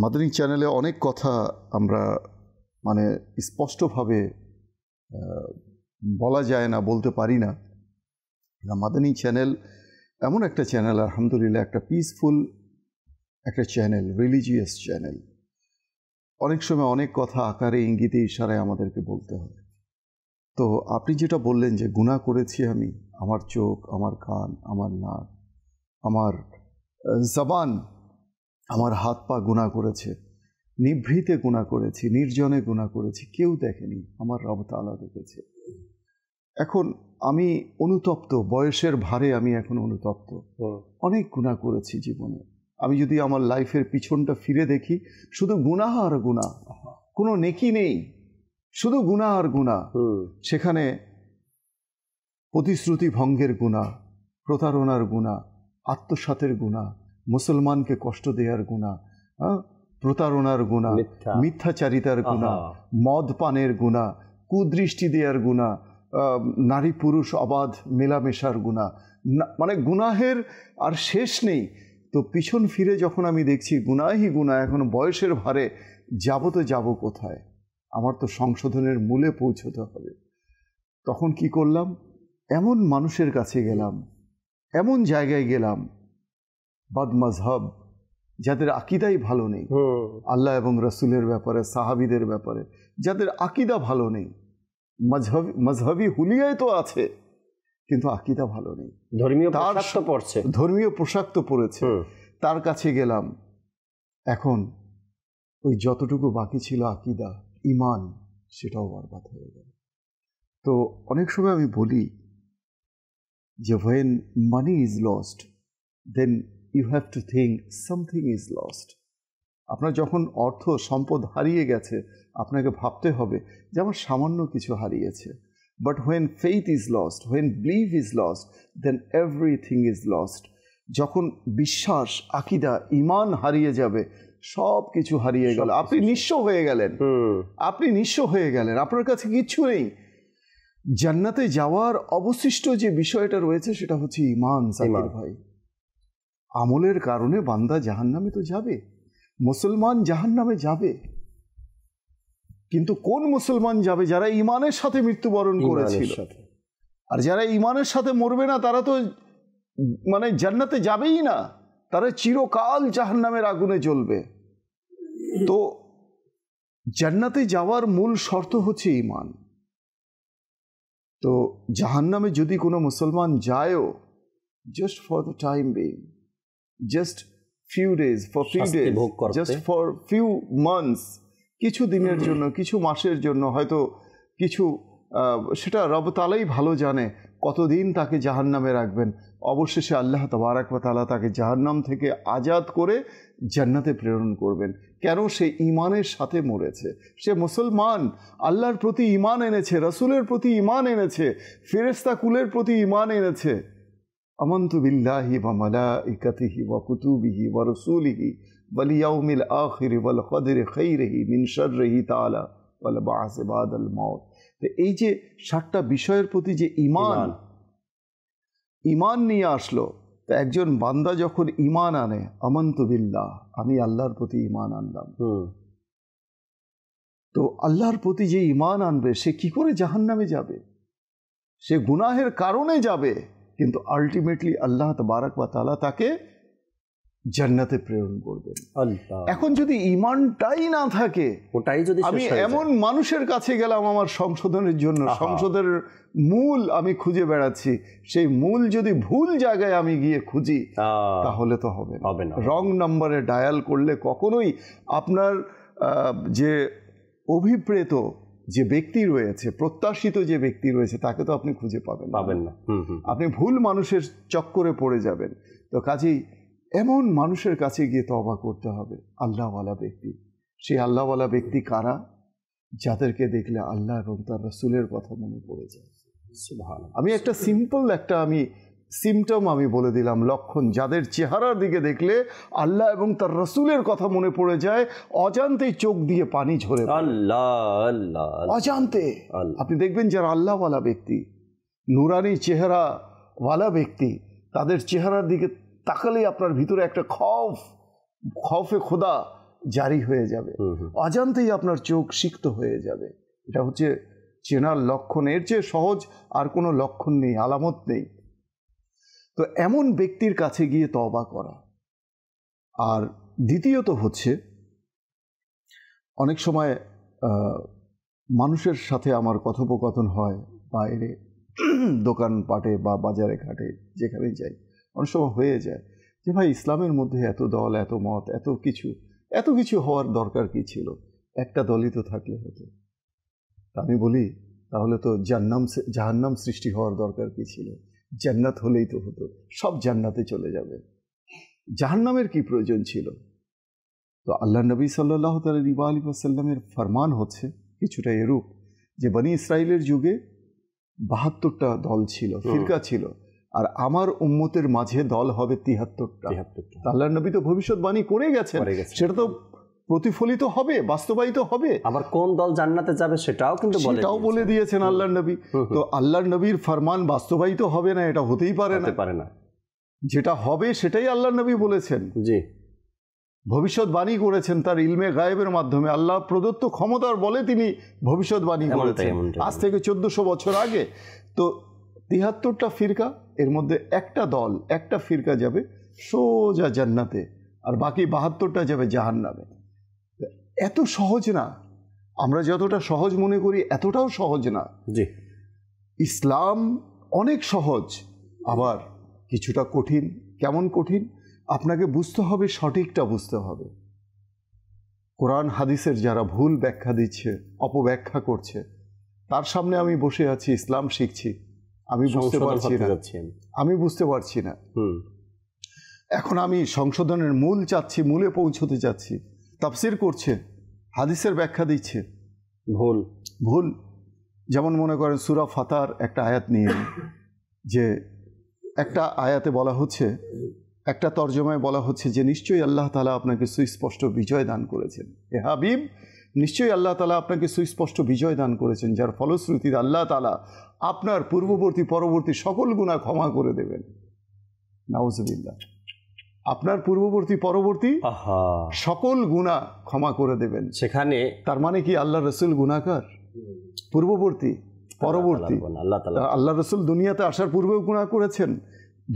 মাদানিক চ্যানেলে অনেক কথা আমরা মানে স্পষ্টভাবে বলা যায় না বলতে পারি না মাদানী চ্যানেল এমন একটা চ্যানেল আলহামদুলিল্লাহ একটা পিসফুল একটা চ্যানেল রিলিজিয়াস চ্যানেল অনেক সময় অনেক কথা আকারে ইঙ্গিতে ইশারায় আমাদেরকে বলতে হয় তো আপনি যেটা বললেন যে গুণা করেছি আমি আমার চোখ আমার কান আমার নাক আমার জবান আমার হাত পা গুণা করেছে নিভৃতে গুণা করেছি নির্জনে গুণা করেছি কেউ দেখেনি আমার রব তালা দেখেছে এখন আমি অনুতপ্ত বয়সের ভারে আমি এখন অনুতপ্ত অনেক গুণা করেছি জীবনে আমি যদি আমার লাইফের পিছনটা ফিরে দেখি শুধু গুণা আর গুণা কোনো নেকি নেই শুধু গুণা আর গুণা সেখানে প্রতিশ্রুতি ভঙ্গের গুণা প্রতারণার গুণা আত্মসাতের গুণা মুসলমানকে কষ্ট দেওয়ার গুণা প্রতারণার গুণা মিথ্যাচারিতার গুণা মদ পানের গুণা কুদৃষ্টি দেওয়ার গুণা নারী পুরুষ অবাধ মেলামেশার গুণা মানে গুনাহের আর শেষ নেই তো পিছন ফিরে যখন আমি দেখছি গুনাহি গুণা এখন বয়সের ভারে যাব তো যাব কোথায় আমার তো সংশোধনের মূলে পৌঁছতে হবে তখন কি করলাম এমন মানুষের কাছে গেলাম এমন জায়গায় গেলাম বাদ মাঝহব যাদের আকিদাই ভালো নেই আল্লাহ এবং রসুলের ব্যাপারে সাহাবিদের ব্যাপারে যাদের আকিদা ভালো নেই মজহবি মজহবি হুলিয়ায় তো আছে কিন্তু আকিদা ভালো নেই ধর্মীয় পোশাক তো পড়ছে ধর্মীয় পোশাক তো পড়েছে তার কাছে গেলাম এখন ওই যতটুকু বাকি ছিল আকিদা ইমান সেটাও বরবাদ হয়ে গেল তো অনেক সময় আমি বলি যে when money is lost then you have to think something is lost আপনার যখন অর্থ সম্পদ হারিয়ে গেছে আপনাকে ভাবতে হবে যে আমার সামান্য কিছু হারিয়েছে But when faith is lost, when belief is lost, then everything is lost. যখন বিশ্বাস আকিদা ইমান হারিয়ে যাবে সব কিছু হারিয়ে গেল আপনি নিঃস্ব হয়ে গেলেন আপনি নিঃস্ব হয়ে গেলেন আপনার কাছে কিচ্ছু নেই জান্নাতে যাওয়ার অবশিষ্ট যে বিষয়টা রয়েছে সেটা হচ্ছে ইমান সাকির ভাই আমলের কারণে বান্দা জাহান্নামে তো যাবে মুসলমান জাহান্নামে যাবে কিন্তু কোন মুসলমান যাবে যারা ইমানের সাথে মৃত্যুবরণ করেছিল আর যারা ইমানের সাথে মরবে না তারা তো মানে জান্নাতে যাবেই না তারা চিরকাল জাহান্নামের আগুনে জ্বলবে তো জান্নাতে যাওয়ার মূল শর্ত হচ্ছে ইমান তো জাহান্নামে যদি কোনো মুসলমান যায়ও just for the time being just few days for few days just for few months কিছু দিনের জন্য কিছু মাসের জন্য হয়তো কিছু সেটা রব তালাই ভালো জানে কতদিন তাকে নামে রাখবেন অবশেষে আল্লাহ তালা তাকে জাহান্নাম থেকে আজাদ করে জান্নাতে প্রেরণ করবেন কেন সে ইমানের সাথে মরেছে সে মুসলমান আল্লাহর প্রতি ইমান এনেছে রসুলের প্রতি ইমান এনেছে ফেরেস্তা কুলের প্রতি ইমান এনেছে আমন্তু বিল্লাহি বা মালা ইকাতিহি বা কুতুবিহি বা রসুলিহি তো এই যে সাতটা বিষয়ের প্রতি যে ইমান ইমান নিয়ে আসলো তো একজন বান্দা যখন ইমান আনে আমন্ত বিল্লাহ আমি আল্লাহর প্রতি ইমান আনলাম তো আল্লাহর প্রতি যে ইমান আনবে সে কি করে জাহান নামে যাবে সে গুনাহের কারণে যাবে কিন্তু আলটিমেটলি আল্লাহ বারাক বা তালা তাকে জান্নাতে প্রেরণ করবেন এখন যদি ইমানটাই না থাকে ওটাই যদি আমি এমন মানুষের কাছে গেলাম আমার সংশোধনের জন্য সংশোধনের মূল আমি খুঁজে বেড়াচ্ছি সেই মূল যদি ভুল জায়গায় আমি গিয়ে খুঁজি তাহলে তো হবে হবে না রং নম্বরে ডায়াল করলে কখনোই আপনার যে অভিপ্রেত যে ব্যক্তি রয়েছে প্রত্যাশিত যে ব্যক্তি রয়েছে তাকে তো আপনি খুঁজে পাবেন পাবেন না আপনি ভুল মানুষের চক্করে পড়ে যাবেন তো কাজেই এমন মানুষের কাছে গিয়ে তবা করতে হবে আল্লাহওয়ালা ব্যক্তি সেই আল্লাহওয়ালা ব্যক্তি কারা যাদেরকে দেখলে আল্লাহ এবং তার রসুলের কথা মনে পড়ে যায় আমি একটা সিম্পল একটা আমি সিমটম আমি বলে দিলাম লক্ষণ যাদের চেহারার দিকে দেখলে আল্লাহ এবং তার রসুলের কথা মনে পড়ে যায় অজান্তেই চোখ দিয়ে পানি ঝরে আল্লাহ আল্লাহ অজান্তে আপনি দেখবেন যারা আল্লাহওয়ালা ব্যক্তি নুরানি চেহারাওয়ালা ব্যক্তি তাদের চেহারার দিকে তাকালেই আপনার ভিতরে একটা খফ খফে খোদা জারি হয়ে যাবে অজান্তেই আপনার চোখ সিক্ত হয়ে যাবে এটা হচ্ছে চেনার লক্ষণ এর চেয়ে সহজ আর কোনো লক্ষণ নেই আলামত নেই তো এমন ব্যক্তির কাছে গিয়ে তবা করা আর দ্বিতীয়ত হচ্ছে অনেক সময় মানুষের সাথে আমার কথোপকথন হয় বাইরে দোকানপাটে বা বাজারে ঘাটে যেখানেই যাই অনেক সময় হয়ে যায় যে ভাই ইসলামের মধ্যে এত দল এত মত এত কিছু এত কিছু হওয়ার দরকার কি ছিল একটা দলই তো থাকলে হতো আমি বলি তাহলে তো জান্নাম জাহান্নাম সৃষ্টি হওয়ার দরকার কি ছিল জান্নাত হলেই তো হতো সব জান্নাতে চলে যাবে জাহান্নামের কি প্রয়োজন ছিল তো আল্লাহ নবী সাল্লাহ তালিবা আলী আসাল্লামের ফরমান হচ্ছে কিছুটা এরূপ যে বনি ইসরায়েলের যুগে বাহাত্তরটা দল ছিল ফিরকা ছিল আর আমার উম্মতের মাঝে দল হবে তিহাত্তরটা আল্লাহ নবী তো ভবিষ্যৎবাণী করে গেছেন সেটা তো প্রতিফলিত হবে বাস্তবায়িত হবে আবার কোন দল জান্নাতে যাবে সেটাও কিন্তু সেটাও বলে দিয়েছেন আল্লাহ নবী তো আল্লাহ নবীর ফরমান বাস্তবায়িত হবে না এটা হতেই পারে না পারে না যেটা হবে সেটাই আল্লাহ নবী বলেছেন জি ভবিষ্যৎবাণী করেছেন তার ইলমে গায়েবের মাধ্যমে আল্লাহ প্রদত্ত ক্ষমতার বলে তিনি ভবিষ্যৎবাণী করেছেন আজ থেকে চোদ্দশো বছর আগে তো তিহাত্তরটা ফিরকা এর মধ্যে একটা দল একটা ফিরকা যাবে সোজা জান্নাতে আর বাকি বাহাত্তরটা যাবে জাহান্নামে এত সহজ না আমরা যতটা সহজ মনে করি এতটাও সহজ না জি ইসলাম অনেক সহজ আবার কিছুটা কঠিন কেমন কঠিন আপনাকে বুঝতে হবে সঠিকটা বুঝতে হবে কোরআন হাদিসের যারা ভুল ব্যাখ্যা দিচ্ছে অপব্যাখ্যা করছে তার সামনে আমি বসে আছি ইসলাম শিখছি আমি বুঝতে পারছি না আমি বুঝতে পারছি না এখন আমি সংশোধনের মূল চাচ্ছি মূলে পৌঁছতে চাচ্ছি তাফসির করছে হাদিসের ব্যাখ্যা দিচ্ছে ভুল ভুল যেমন মনে করেন সুরা ফাতার একটা আয়াত নিয়ে যে একটা আয়াতে বলা হচ্ছে একটা তর্জমায় বলা হচ্ছে যে নিশ্চয়ই আল্লাহ তালা আপনাকে সুস্পষ্ট বিজয় দান করেছেন এ হাবিব নিশ্চয়ই আল্লাহ তালা আপনাকে সুস্পষ্ট বিজয় দান করেছেন যার ফলশ্রুতিতে আল্লাহ তালা আপনার পূর্ববর্তী পরবর্তী সকল গুণা ক্ষমা করে দেবেন নাউজবিল্লা আপনার পূর্ববর্তী পরবর্তী সকল গুণা ক্ষমা করে দেবেন সেখানে তার মানে কি আল্লাহ রসুল গুণাকার পূর্ববর্তী পরবর্তী আল্লাহ রসুল দুনিয়াতে আসার পূর্বেও গুণা করেছেন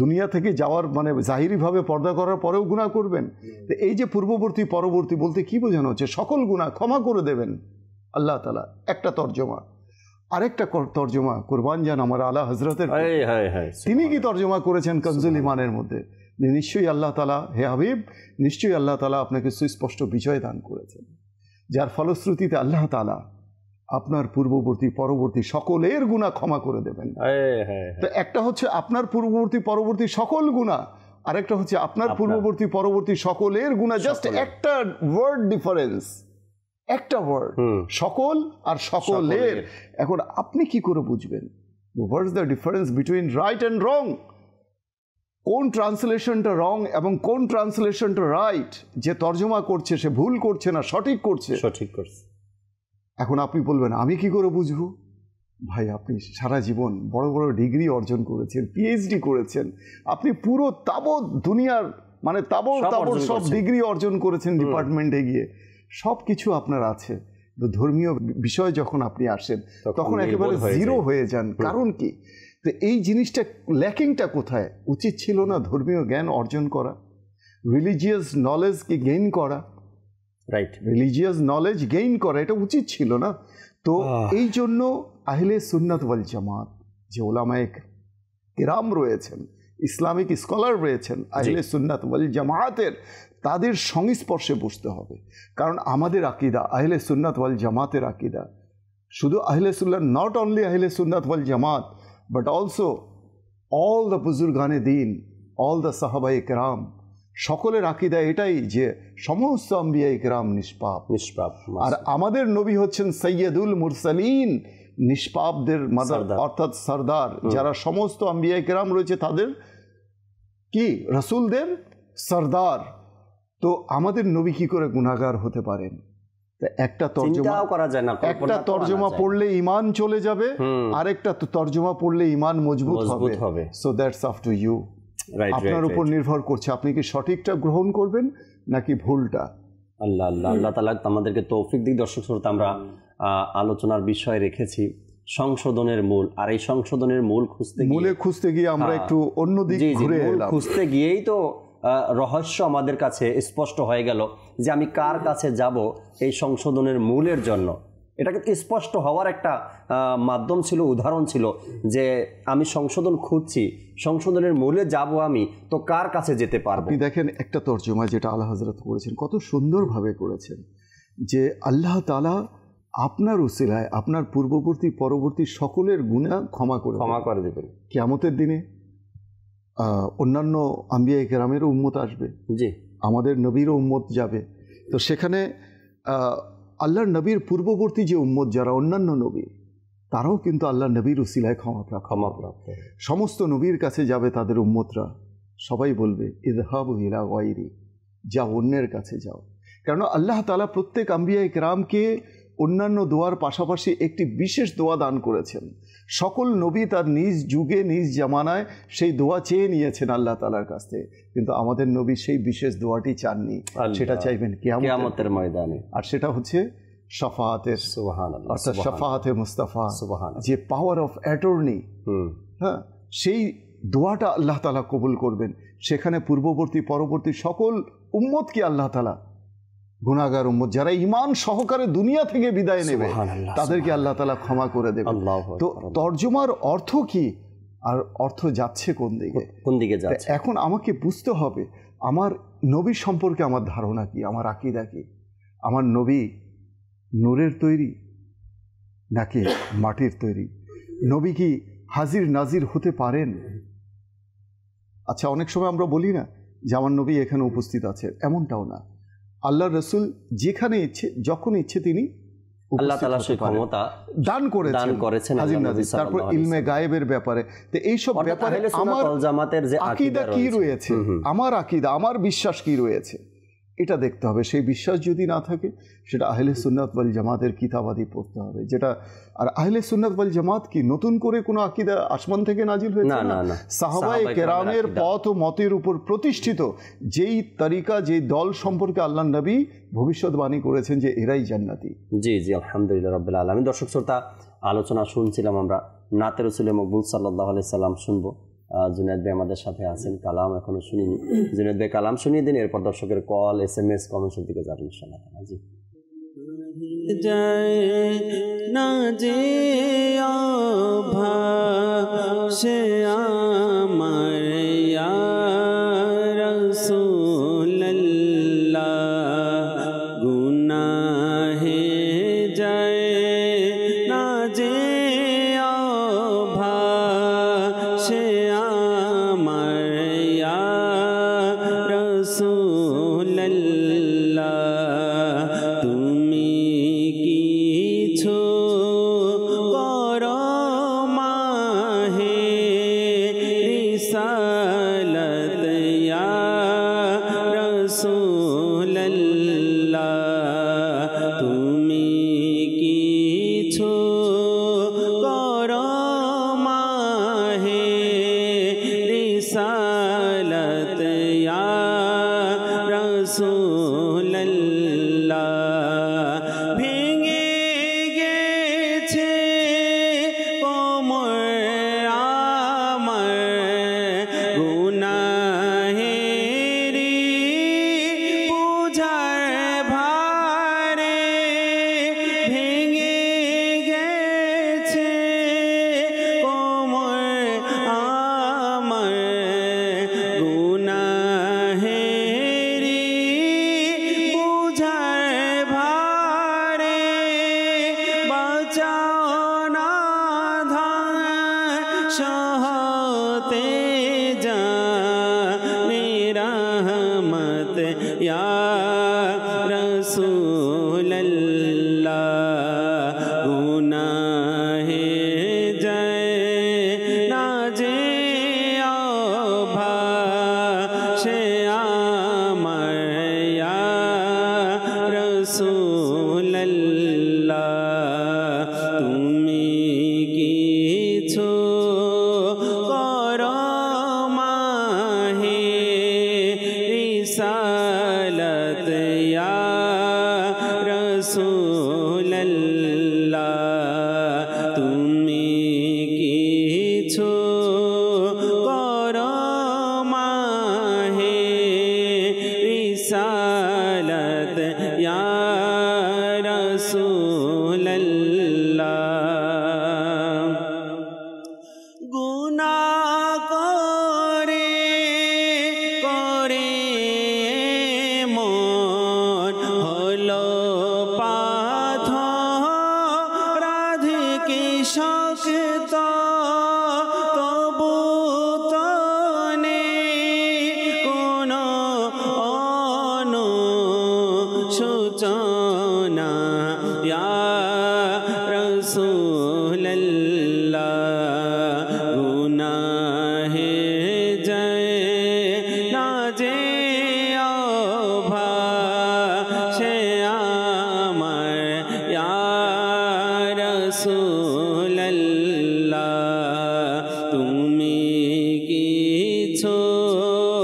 দুনিয়া থেকে যাওয়ার মানে জাহিরিভাবে পর্দা করার পরেও গুণা করবেন তো এই যে পূর্ববর্তী পরবর্তী বলতে কি বোঝানো হচ্ছে সকল গুণা ক্ষমা করে দেবেন আল্লাহ তালা একটা তর্জমা আরেকটা তর্জমা কোরবান যান আমার আল্লাহ হজরতের তিনি কি তর্জমা করেছেন কনজুল ইমানের মধ্যে নিশ্চয়ই আল্লাহ তালা হে হাবিব নিশ্চয়ই আল্লাহ তালা আপনাকে সুস্পষ্ট বিজয় দান করেছেন যার ফলশ্রুতিতে আল্লাহ তালা আপনার পূর্ববর্তী পরবর্তী সকলের গুণা ক্ষমা করে দেবেন হ্যাঁ, হ্যাঁ, হ্যাঁ। তো একটা হচ্ছে আপনার পূর্ববর্তী পরবর্তী সকল গুণা আরেকটা হচ্ছে আপনার পূর্ববর্তী পরবর্তী সকলের গুণা জাস্ট একটা ওয়ার্ড ডিফারেন্স একটা ওয়ার্ড সকল আর সকলের এখন আপনি কি করে বুঝবেন what the difference between right and wrong কোন ট্রান্সলেশনটা রং এবং কোন ট্রান্সলেশনটা রাইট যে তর্জমা করছে সে ভুল করছে না সঠিক করছে সঠিক করছে এখন আপনি বলবেন আমি কি করে বুঝব ভাই আপনি সারা জীবন বড় বড় ডিগ্রি অর্জন করেছেন পিএইচডি করেছেন আপনি পুরো তাবৎ দুনিয়ার মানে তাবৎ তাবৎ সব ডিগ্রি অর্জন করেছেন ডিপার্টমেন্টে গিয়ে সব কিছু আপনার আছে তো ধর্মীয় বিষয় যখন আপনি আসেন তখন একেবারে জিরো হয়ে যান কারণ কি তো এই জিনিসটা ল্যাকিংটা কোথায় উচিত ছিল না ধর্মীয় জ্ঞান অর্জন করা রিলিজিয়াস নলেজকে গেইন করা রাইট রিলিজিয়াস নলেজ গেইন করা এটা উচিত ছিল না তো এই জন্য আহলে সুন্নাত ওয়াল জামাত যে ওলামায়েক কেরাম রয়েছেন ইসলামিক স্কলার রয়েছেন আহলে সুন্নাত ওয়াল জামাতের তাদের সংস্পর্শে বসতে হবে কারণ আমাদের আকিদা আহলে সুন্নাত ওয়াল জামাতের আকিদা শুধু আহলে সুল্লাহ নট অনলি আহলে সুন্নাত ওয়াল জামাত বাট অলসো অল দ্য বুজুর্গানে দিন অল দ্য সাহাবাই কেরাম সকলের আকিদা এটাই যে সমস্ত অম্বিয়া ইকরাম নিষ্পাপ নিষ্পাপ আর আমাদের নবী হচ্ছেন সৈয়দুল মুরসালিন নিষ্পাপদের মাদার অর্থাৎ সর্দার যারা সমস্ত অম্বিয়া ইকরাম রয়েছে তাদের কি রসুলদের সর্দার তো আমাদের নবী কি করে গুণাগার হতে পারেন একটা তর্জমা করা যায় না একটা তর্জমা পড়লে ইমান চলে যাবে আরেকটা তর্জমা পড়লে ইমান মজবুত হবে so that's up to you আপনার উপর নির্ভর করছে আপনি কি সঠিকটা গ্রহণ করবেন নাকি ভুলটা আল্লাহ আল্লাহ আল্লাহ তালা আমাদেরকে তৌফিক দিক দর্শক শ্রোতা আমরা আলোচনার বিষয় রেখেছি সংশোধনের মূল আর এই সংশোধনের মূল খুঁজতে মূলে খুঁজতে গিয়ে আমরা হ্যাঁ। একটু অন্য দিকে ঘুরে খুঁজতে গিয়েই তো রহস্য আমাদের কাছে স্পষ্ট হয়ে গেল যে আমি কার কাছে যাব এই সংশোধনের মূলের জন্য এটা কিন্তু স্পষ্ট হওয়ার একটা মাধ্যম ছিল উদাহরণ ছিল যে আমি সংশোধন খুঁজছি সংশোধনের মূলে যাব আমি তো কার কাছে যেতে পারবো আপনি দেখেন একটা তর্জমা যেটা আল্লাহ হজরত করেছেন কত সুন্দরভাবে করেছেন যে আল্লাহ তালা আপনার উসিলায় আপনার পূর্ববর্তী পরবর্তী সকলের গুণা ক্ষমা করে ক্ষমা করে দেবেন কেয়ামতের দিনে অন্যান্য আম্বিয়া গ্রামেরও উম্মত আসবে জি আমাদের নবীরও উম্মত যাবে তো সেখানে আল্লাহর নবীর পূর্ববর্তী যে উম্মত যারা অন্যান্য নবী তারাও কিন্তু আল্লাহ নবীর উসিলায় ক্ষমা প্রাপ্ত সমস্ত নবীর কাছে যাবে তাদের উম্মতরা সবাই বলবে ইদহাব হিলা ওয়াইরি যা অন্যের কাছে যাও কেন আল্লাহ তালা প্রত্যেক আম্বিয়া ইকরামকে অন্যান্য দোয়ার পাশাপাশি একটি বিশেষ দোয়া দান করেছেন সকল নবী তার নিজ যুগে নিজ জামানায় সেই দোয়া চেয়ে নিয়েছেন আল্লাহ তালার কাছ থেকে কিন্তু আমাদের নবী সেই বিশেষ দোয়াটি চাননি সেটা চাইবেন কেয়ামতের ময়দানে আর সেটা হচ্ছে সাফাহাতের সুবাহান সাফাহাতে মুস্তাফা সুবাহান যে পাওয়ার অফ অ্যাটর্নি হ্যাঁ সেই দোয়াটা আল্লাহ তালা কবুল করবেন সেখানে পূর্ববর্তী পরবর্তী সকল কি আল্লাহ তালা গুণাগার উম্মত যারা ইমান সহকারে দুনিয়া থেকে বিদায় নেবে তাদেরকে আল্লাহ তালা ক্ষমা করে দেবে তো তর্জমার অর্থ কি আর অর্থ যাচ্ছে কোন দিকে কোন দিকে যাচ্ছে এখন আমাকে বুঝতে হবে আমার নবী সম্পর্কে আমার ধারণা কি আমার আকিদা কি আমার নবী নূরের তৈরি নাকি মাটির তৈরি নবী কি হাজির নাজির হতে পারেন আচ্ছা অনেক সময় আমরা বলি না যে আমার নবী এখানে উপস্থিত আছে এমনটাও না আল্লাহ রসুল যেখানে ইচ্ছে যখন ইচ্ছে তিনি আল্লাহ তালা সেই ক্ষমতা দান করেছেন দান করেছেন তারপর ইলমে গায়েবের ব্যাপারে তো এইসব ব্যাপারে আমার জামাতের যে আকিদা কি রয়েছে আমার আকিদা আমার বিশ্বাস কি রয়েছে এটা দেখতে হবে সেই বিশ্বাস যদি না থাকে সেটা আহলে সুন্নাত বল জামাতের কিতাবাদি পড়তে হবে যেটা আর আহলে সুন্নাত বল জামাত কি নতুন করে কোনো আকিদা আসমান থেকে নাজিল হয়েছে না সাহাবাই কেরামের পথ ও মতের উপর প্রতিষ্ঠিত যেই তরিকা যেই দল সম্পর্কে আল্লাহ নবী ভবিষ্যৎবাণী করেছেন যে এরাই জান্নাতি জি জি আলহামদুলিল্লাহ রবিল্লা আলমী দর্শক শ্রোতা আলোচনা শুনছিলাম আমরা নাতের রসুল মকবুল সাল্লাহ আলি সাল্লাম শুনবো জুনায়দ ভাই আমাদের সাথে আছেন কালাম এখনো শুনিনি জুনায়দ ভাই কালাম শুনিয়ে দিন এরপর দর্শকের call S M S comment সব দিকে যাবেন জি না যে সে আমার রসুল رسول الله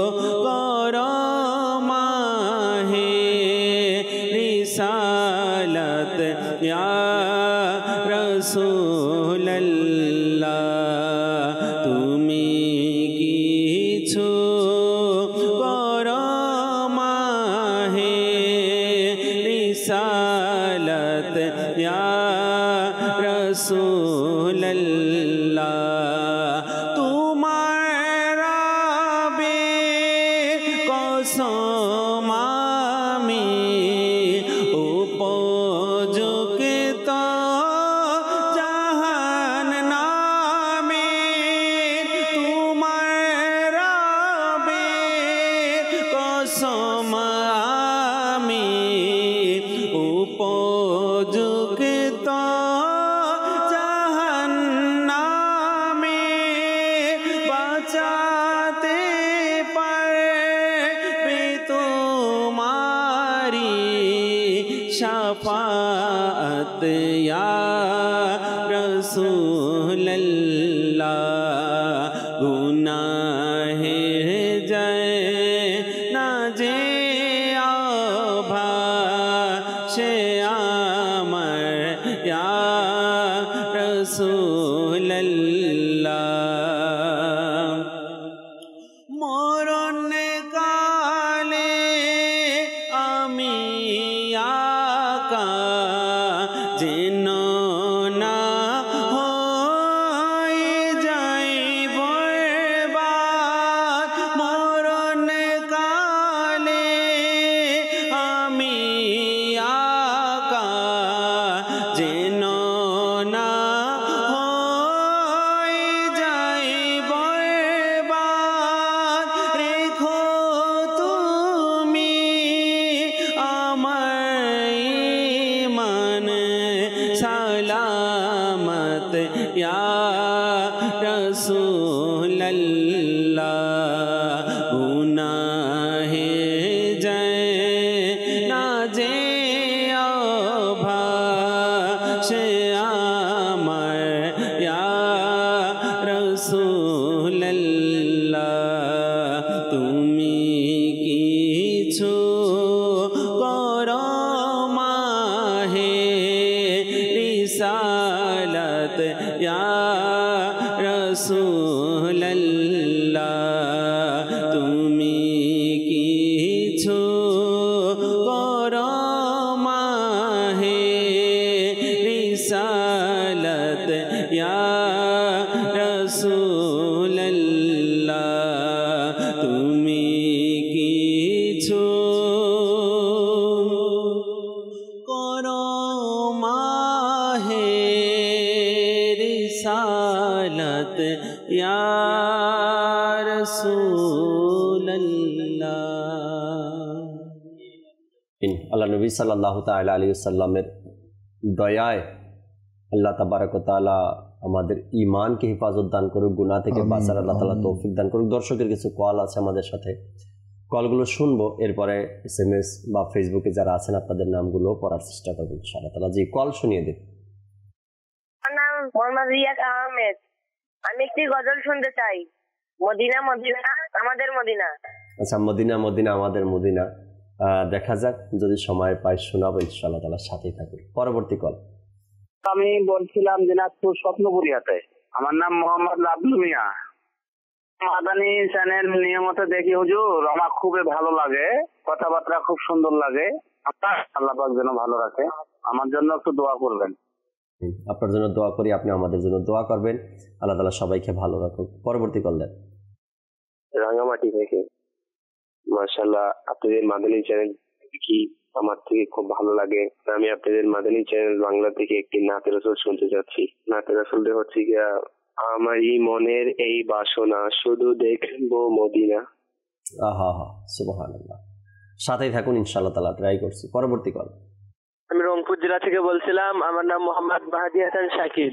করা رسول الله সাল্লাহ তাল আলী সাল্লামের দয়ায় আল্লাহ তাবারক তালা আমাদের ইমানকে হেফাজত দান করুক গুনা থেকে বাঁচার আল্লাহ তালা তৌফিক দান করুক দর্শকের কিছু কল আছে আমাদের সাথে কলগুলো শুনবো এরপরে এস এম এস বা ফেসবুকে যারা আছেন আপনাদের নামগুলো পড়ার চেষ্টা করবো ইনশাআল্লাহ তালা জি কল শুনিয়ে দিন আমি একটি গজল শুনতে চাই মদিনা মদিনা আমাদের মদিনা আচ্ছা মদিনা মদিনা আমাদের মদিনা দেখা যাক যদি সময় পাই শোনাব ইনশাআল্লাহ তাআলা সাথেই থাকুন পরবর্তী কল আমি বলছিলাম দিনাজপুর স্বপ্নপুরিয়াতে আমার নাম মোহাম্মদ লাবলু মিয়া মাদানি চ্যানেল নিয়মিত দেখি হুজুর আমার খুবই ভালো লাগে কথাবার্তা খুব সুন্দর লাগে আল্লাহ পাক যেন ভালো রাখে আমার জন্য একটু দোয়া করবেন আপনার জন্য দোয়া করি আপনি আমাদের জন্য দোয়া করবেন আল্লাহ তালা সবাইকে ভালো রাখুক পরবর্তী কল দেন রাঙামাটি থেকে মার্শাল্লাহ আপনাদের মাদানী চ্যানেল কি আমার থেকে খুব ভালো লাগে আমি আপনাদের মাদানী চ্যানেল বাংলা থেকে একটি রসুল শুনতে চাচ্ছি রসুলটা হচ্ছে মনের এই বাসনা শুধু মদিনা আহা সুবহানাল্লাহ সাথেই থাকুন ইনশাআল্লাহ তাআলা ট্রাই করছি পরবর্তী কল আমি রংপুর জেলা থেকে বলছিলাম আমার নাম মোহাম্মদ মাহাদি হাসান শাকিব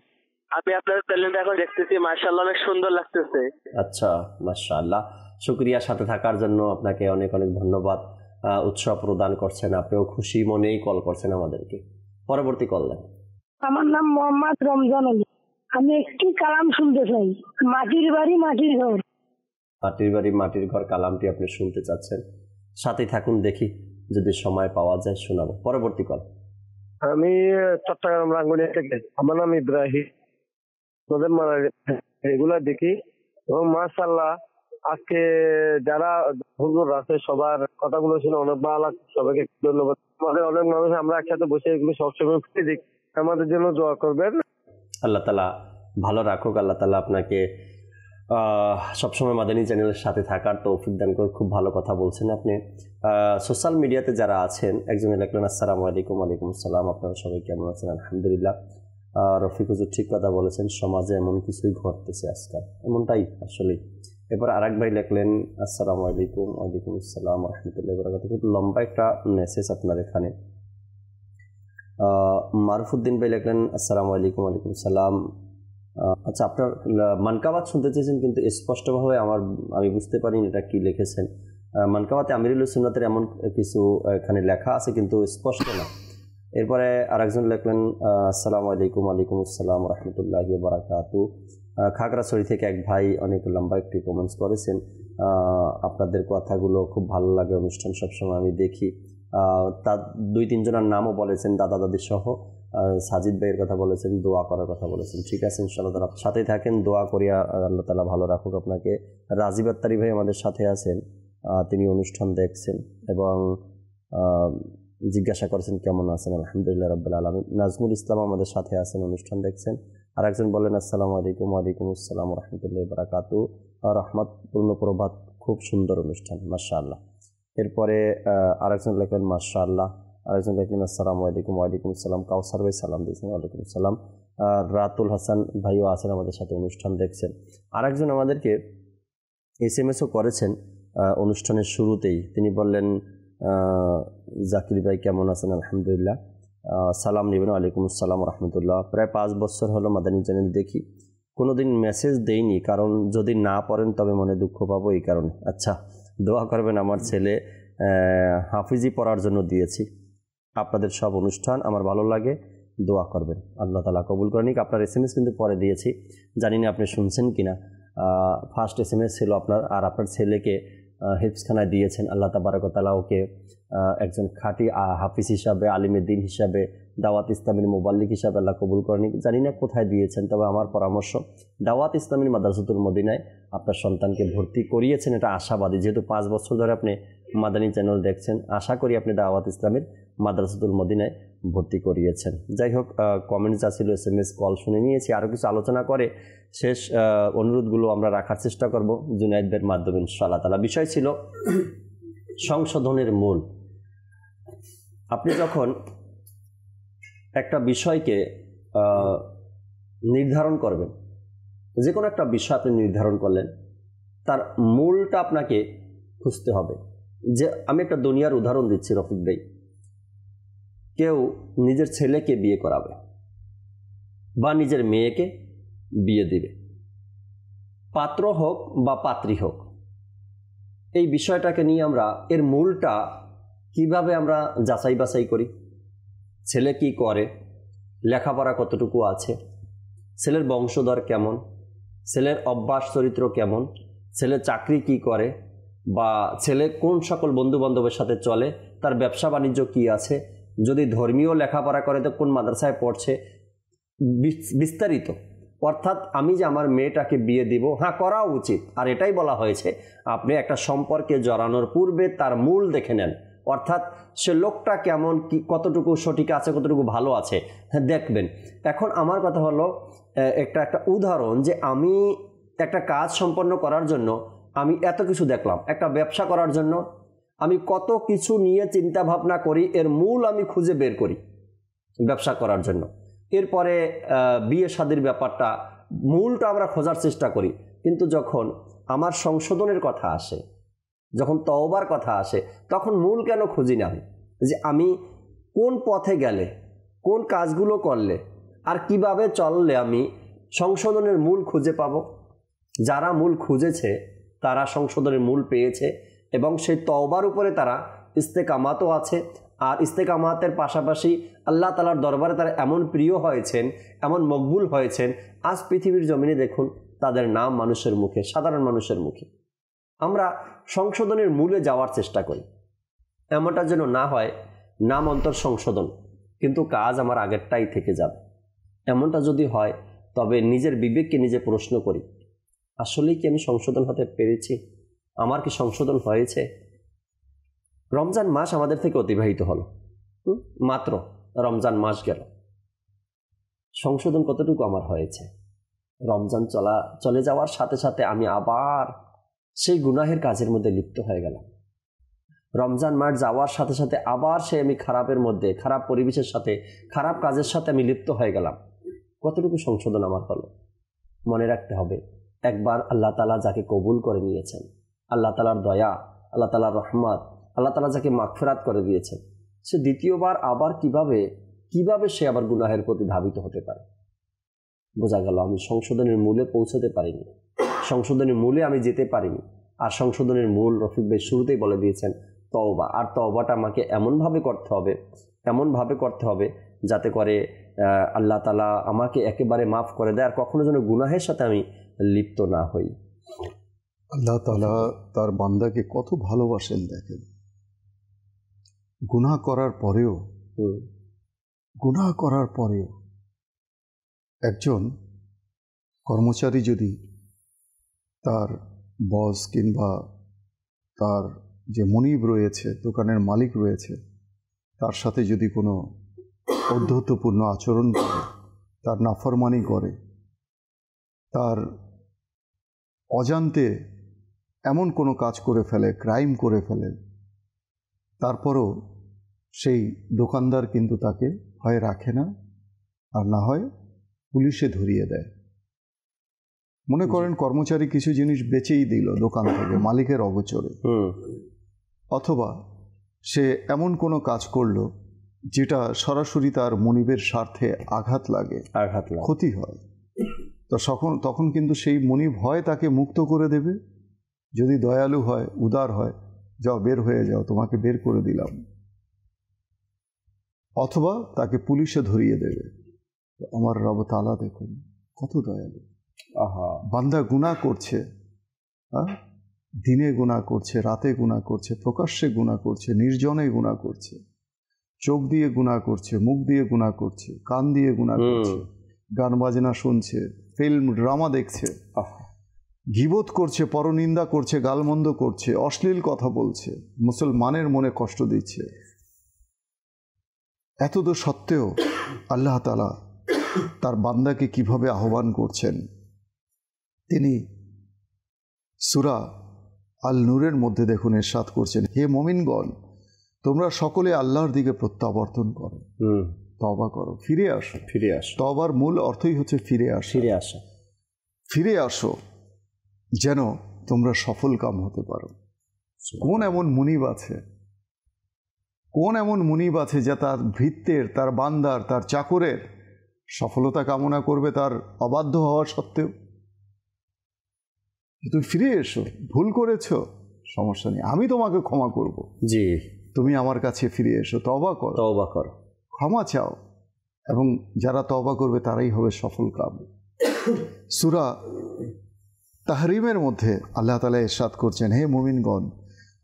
আমি আপনার চ্যানেলটা এখন দেখতেছি মার্শাল্লাহ অনেক সুন্দর লাগতেছে আচ্ছা মার্শাল্লাহ সুক্রিয়ার সাথে থাকার জন্য আপনাকে অনেক অনেক ধন্যবাদ উৎসব প্রদান করছেন আপনিও খুশি মনেই কল করছেন আমাদেরকে পরবর্তী কল দেন আমার নাম মোহাম্মদ রমজান আলী আমি একটি কালাম শুনতে চাই মাটির বাড়ি মাটির ঘর মাটির বাড়ি মাটির ঘর কালামটি আপনি শুনতে চাচ্ছেন সাথে থাকুন দেখি যদি সময় পাওয়া যায় শোনাবো পরবর্তী কল আমি চট্টগ্রাম রাঙ্গুনিয়া থেকে আমার নাম ইব্রাহিম রেগুলার দেখি এবং মাসাল্লাহ আজকে যারা হুজুর রাসের সবার কথাগুলো ছিল অনেক ভালো সবাইকে ধন্যবাদ আমাদের অনেক মানুষ আমরা একসাথে বসে এগুলো সবসময় দিক আমাদের জন্য দোয়া করবেন আল্লাহ তালা ভালো রাখুক আল্লাহ তালা আপনাকে সবসময় মাদানী চ্যানেলের সাথে থাকার তো দান করে খুব ভালো কথা বলছেন আপনি সোশ্যাল মিডিয়াতে যারা আছেন একজন লেখলেন আসসালামু আলাইকুম আলাইকুম আসসালাম আপনারা সবাই কেমন আছেন আলহামদুলিল্লাহ রফিক হুজুর ঠিক কথা বলেছেন সমাজে এমন কিছুই ঘটতেছে আজকাল এমনটাই আসলেই এরপর আরেক ভাই লিখলেন আসসালামু আলাইকুম ওয়ালাইকুম আসসালাম রহমতুল্লাহ বরাকাত খুব লম্বা একটা মেসেজ আপনার এখানে মারুফুদ্দিন ভাই লিখলেন আসসালামু আলাইকুম ওয়ালাইকুম আসসালাম আচ্ছা আপনার মানকাবাদ শুনতে চেয়েছেন কিন্তু স্পষ্টভাবে আমার আমি বুঝতে পারিনি এটা কি লিখেছেন মানকাবাতে আমিরুল সুন্নাতের এমন কিছু এখানে লেখা আছে কিন্তু স্পষ্ট না এরপরে আরেকজন লিখলেন আসসালামু আলাইকুম আলাইকুম আসসালাম রহমতুল্লাহ বারাকাতু খাগড়াছড়ি থেকে এক ভাই অনেক লম্বা একটি কমেন্টস করেছেন আপনাদের কথাগুলো খুব ভালো লাগে অনুষ্ঠান সবসময় আমি দেখি তার দুই তিনজনের নামও বলেছেন দাদা দাদি সহ সাজিদ ভাইয়ের কথা বলেছেন দোয়া করার কথা বলেছেন ঠিক আছে ইনশাল্লাহ তারা সাথে থাকেন দোয়া করিয়া আল্লাহ তালা ভালো রাখুক আপনাকে রাজীব আত্মারি ভাই আমাদের সাথে আছেন তিনি অনুষ্ঠান দেখছেন এবং জিজ্ঞাসা করেছেন কেমন আছেন আলহামদুলিল্লাহ রব্বুল আলম নাজমুল ইসলাম আমাদের সাথে আছেন অনুষ্ঠান দেখছেন আর একজন বলেন আসসালামু আলাইকুম ওয়ালাইকুম আসসালাম রহমতুল্লাহ বারাকাতু রহমতপূর্ণ প্রভাত খুব সুন্দর অনুষ্ঠান মাসা এরপরে আরেকজন লেখেন মাসা আল্লাহ আরেকজন লেখেন আসসালামু আলাইকুম ওয়ালাইকুম আসসালাম কাউসার ভাই সালাম দিয়েছেন ওয়ালাইকুম আসসালাম রাতুল হাসান ভাইও আছেন আমাদের সাথে অনুষ্ঠান দেখছেন আরেকজন আমাদেরকে এস এম এসও করেছেন অনুষ্ঠানের শুরুতেই তিনি বললেন জাকির ভাই কেমন আছেন আলহামদুলিল্লাহ সালাম নিবেন ওয়ালাইকুম আসসালাম রহমতুল্লাহ প্রায় পাঁচ বছর হলো মাদানী চ্যানেল দেখি কোনো দিন মেসেজ দেইনি কারণ যদি না পড়েন তবে মনে দুঃখ পাবো এই কারণে আচ্ছা দোয়া করবেন আমার ছেলে হাফিজি পড়ার জন্য দিয়েছি আপনাদের সব অনুষ্ঠান আমার ভালো লাগে দোয়া করবেন আল্লাহ তালা কবুল করেন আপনার এস এম এস কিন্তু পরে দিয়েছি জানি না আপনি শুনছেন কি না ফার্স্ট এস এম এস ছিল আপনার আর আপনার ছেলেকে হিপসখানায় দিয়েছেন আল্লাহ তাবারকতালা ওকে একজন খাঁটি হাফিজ হিসাবে আলিমের দিন হিসাবে দাওয়াত ইসলামের মোবাল্লিক হিসাবে আল্লাহ কবুল করেনি জানি না কোথায় দিয়েছেন তবে আমার পরামর্শ দাওয়াত ইসলামের মাদ্রাসাতুল মদিনায় আপনার সন্তানকে ভর্তি করিয়েছেন এটা আশাবাদী যেহেতু পাঁচ বছর ধরে আপনি মাদানী চ্যানেল দেখছেন আশা করি আপনি দাওয়াত ইসলামের মাদ্রাসাতুল মদিনায় ভর্তি করিয়েছেন যাই হোক কমেন্টস ছিল এস এম এস কল শুনে নিয়েছি আরও কিছু আলোচনা করে শেষ অনুরোধগুলো আমরা রাখার চেষ্টা করব জুনায়দদের মাধ্যমে ইনশাআল্লাহ তালা বিষয় ছিল সংশোধনের মূল আপনি যখন একটা বিষয়কে নির্ধারণ করবেন যে কোনো একটা বিষয় আপনি নির্ধারণ করলেন তার মূলটা আপনাকে খুঁজতে হবে যে আমি একটা দুনিয়ার উদাহরণ দিচ্ছি রফিক ভাই কেউ নিজের ছেলেকে বিয়ে করাবে বা নিজের মেয়েকে বিয়ে দিবে পাত্র হোক বা পাত্রী হোক এই বিষয়টাকে নিয়ে আমরা এর মূলটা কিভাবে আমরা যাচাই বাছাই করি ছেলে কি করে লেখাপড়া কতটুকু আছে ছেলের বংশধর কেমন ছেলের অভ্যাস চরিত্র কেমন ছেলে চাকরি কি করে বা ছেলে কোন সকল বন্ধুবান্ধবের সাথে চলে তার ব্যবসা বাণিজ্য কি আছে যদি ধর্মীয় লেখাপড়া করে তো কোন মাদ্রাসায় পড়ছে বিস্তারিত অর্থাৎ আমি যে আমার মেয়েটাকে বিয়ে দিব হ্যাঁ করা উচিত আর এটাই বলা হয়েছে আপনি একটা সম্পর্কে জড়ানোর পূর্বে তার মূল দেখে নেন অর্থাৎ সে লোকটা কেমন কি কতটুকু সঠিক আছে কতটুকু ভালো আছে হ্যাঁ দেখবেন এখন আমার কথা হলো একটা একটা উদাহরণ যে আমি একটা কাজ সম্পন্ন করার জন্য আমি এত কিছু দেখলাম একটা ব্যবসা করার জন্য আমি কত কিছু নিয়ে চিন্তা ভাবনা করি এর মূল আমি খুঁজে বের করি ব্যবসা করার জন্য এরপরে বিয়ে সাদীর ব্যাপারটা মূলটা আমরা খোঁজার চেষ্টা করি কিন্তু যখন আমার সংশোধনের কথা আসে যখন তওবার কথা আসে তখন মূল কেন খুঁজি না যে আমি কোন পথে গেলে কোন কাজগুলো করলে আর কিভাবে চললে আমি সংশোধনের মূল খুঁজে পাব যারা মূল খুঁজেছে তারা সংশোধনের মূল পেয়েছে এবং সেই তওবার উপরে তারা ইস্তেকামাতও আছে আর ইস্তেকামাতের পাশাপাশি আল্লাহ তালার দরবারে তারা এমন প্রিয় হয়েছেন এমন মকবুল হয়েছেন আজ পৃথিবীর জমিনে দেখুন তাদের নাম মানুষের মুখে সাধারণ মানুষের মুখে আমরা সংশোধনের মূলে যাওয়ার চেষ্টা করি এমনটা যেন না হয় নাম অন্তর সংশোধন কিন্তু কাজ আমার আগেরটাই থেকে যাবে এমনটা যদি হয় তবে নিজের বিবেককে নিজে প্রশ্ন করি আসলেই কি আমি সংশোধন হতে পেরেছি আমার কি সংশোধন হয়েছে রমজান মাস আমাদের থেকে অতিবাহিত হল মাত্র রমজান মাস গেল সংশোধন কতটুকু আমার হয়েছে রমজান চলা চলে যাওয়ার সাথে সাথে আমি আবার সেই গুনাহের কাজের মধ্যে লিপ্ত হয়ে গেলাম রমজান মাস যাওয়ার সাথে সাথে আবার সে আমি খারাপের মধ্যে খারাপ পরিবেশের সাথে খারাপ কাজের সাথে আমি লিপ্ত হয়ে গেলাম কতটুকু সংশোধন আমার হলো মনে রাখতে হবে একবার আল্লাহ তালা যাকে কবুল করে নিয়েছেন আল্লাহ তালার দয়া আল্লাহ তালার রহমত আল্লাহ তালা যাকে মাগফেরাত করে দিয়েছেন সে দ্বিতীয়বার আবার কিভাবে কিভাবে সে আবার গুনাহের প্রতি ধাবিত হতে পারে বোঝা গেল আমি সংশোধনের মূলে পৌঁছতে পারিনি সংশোধনের মূলে আমি যেতে পারিনি আর সংশোধনের মূল রফিক ভাই শুরুতেই বলে দিয়েছেন তওবা আর তওবাটা আমাকে এমনভাবে করতে হবে এমনভাবে করতে হবে যাতে করে আল্লাহ তালা আমাকে একেবারে মাফ করে দেয় আর কখনো যেন গুনাহের সাথে আমি লিপ্ত না হই আল্লাহ তালা তার বান্দাকে কত ভালোবাসেন দেখেন গুণা করার পরেও গুণা করার পরেও একজন কর্মচারী যদি তার বস কিংবা তার যে মনিব রয়েছে দোকানের মালিক রয়েছে তার সাথে যদি কোনো অধ্যতপূর্ণ আচরণ করে তার নাফরমানি করে তার অজান্তে এমন কোনো কাজ করে ফেলে ক্রাইম করে ফেলে তারপরও সেই দোকানদার কিন্তু তাকে হয় রাখে না আর না হয় পুলিশে ধরিয়ে দেয় মনে করেন কর্মচারী কিছু জিনিস বেচেই দিল দোকান থেকে মালিকের অগোচরে অথবা সে এমন কোনো কাজ করলো যেটা সরাসরি তার মনিবের স্বার্থে আঘাত লাগে আঘাত ক্ষতি হয় তো সখন তখন কিন্তু সেই মনিব হয় তাকে মুক্ত করে দেবে যদি দয়ালু হয় উদার হয় যাও বের হয়ে যাও তোমাকে বের করে দিলাম অথবা তাকে পুলিশে ধরিয়ে দেবে আমার রব তালা দেখুন কত দয়ালু আহা বান্দা গুণা করছে হ্যাঁ দিনে গুণা করছে রাতে গুণা করছে প্রকাশ্যে গুণা করছে নির্জনে গুণা করছে চোখ দিয়ে গুণা করছে মুখ দিয়ে গুণা করছে কান দিয়ে গুণা করছে গান বাজনা শুনছে ফিল্ম ড্রামা দেখছে গিবোধ করছে পরনিন্দা করছে গালমন্দ করছে অশ্লীল কথা বলছে মুসলমানের মনে কষ্ট দিচ্ছে এতদ সত্ত্বেও আল্লাহ তালা তার বান্দাকে কিভাবে আহ্বান করছেন তিনি সুরা আল নূরের মধ্যে দেখুন এরশাদ করছেন হে মমিনগণ তোমরা সকলে আল্লাহর দিকে প্রত্যাবর্তন করো তবা করো ফিরে আসো ফিরে আসো তবার মূল অর্থই হচ্ছে ফিরে আসো ফিরে আসো ফিরে আসো যেন তোমরা সফল কাম হতে পারো কোন এমন মুনিব আছে কোন এমন মুনিব আছে যা তার ভৃত্যের তার বান্দার তার চাকরের সফলতা কামনা করবে তার অবাধ্য হওয়া সত্ত্বেও তুমি ফিরে এসো ভুল করেছ সমস্যা নেই আমি তোমাকে ক্ষমা করব জি তুমি আমার কাছে ফিরে এসো তবা কর তবা কর ক্ষমা চাও এবং যারা তবা করবে তারাই হবে সফল কাম সুরা তাহরিমের মধ্যে আল্লাহ তালা এরশাদ করছেন হে মোমিনগণ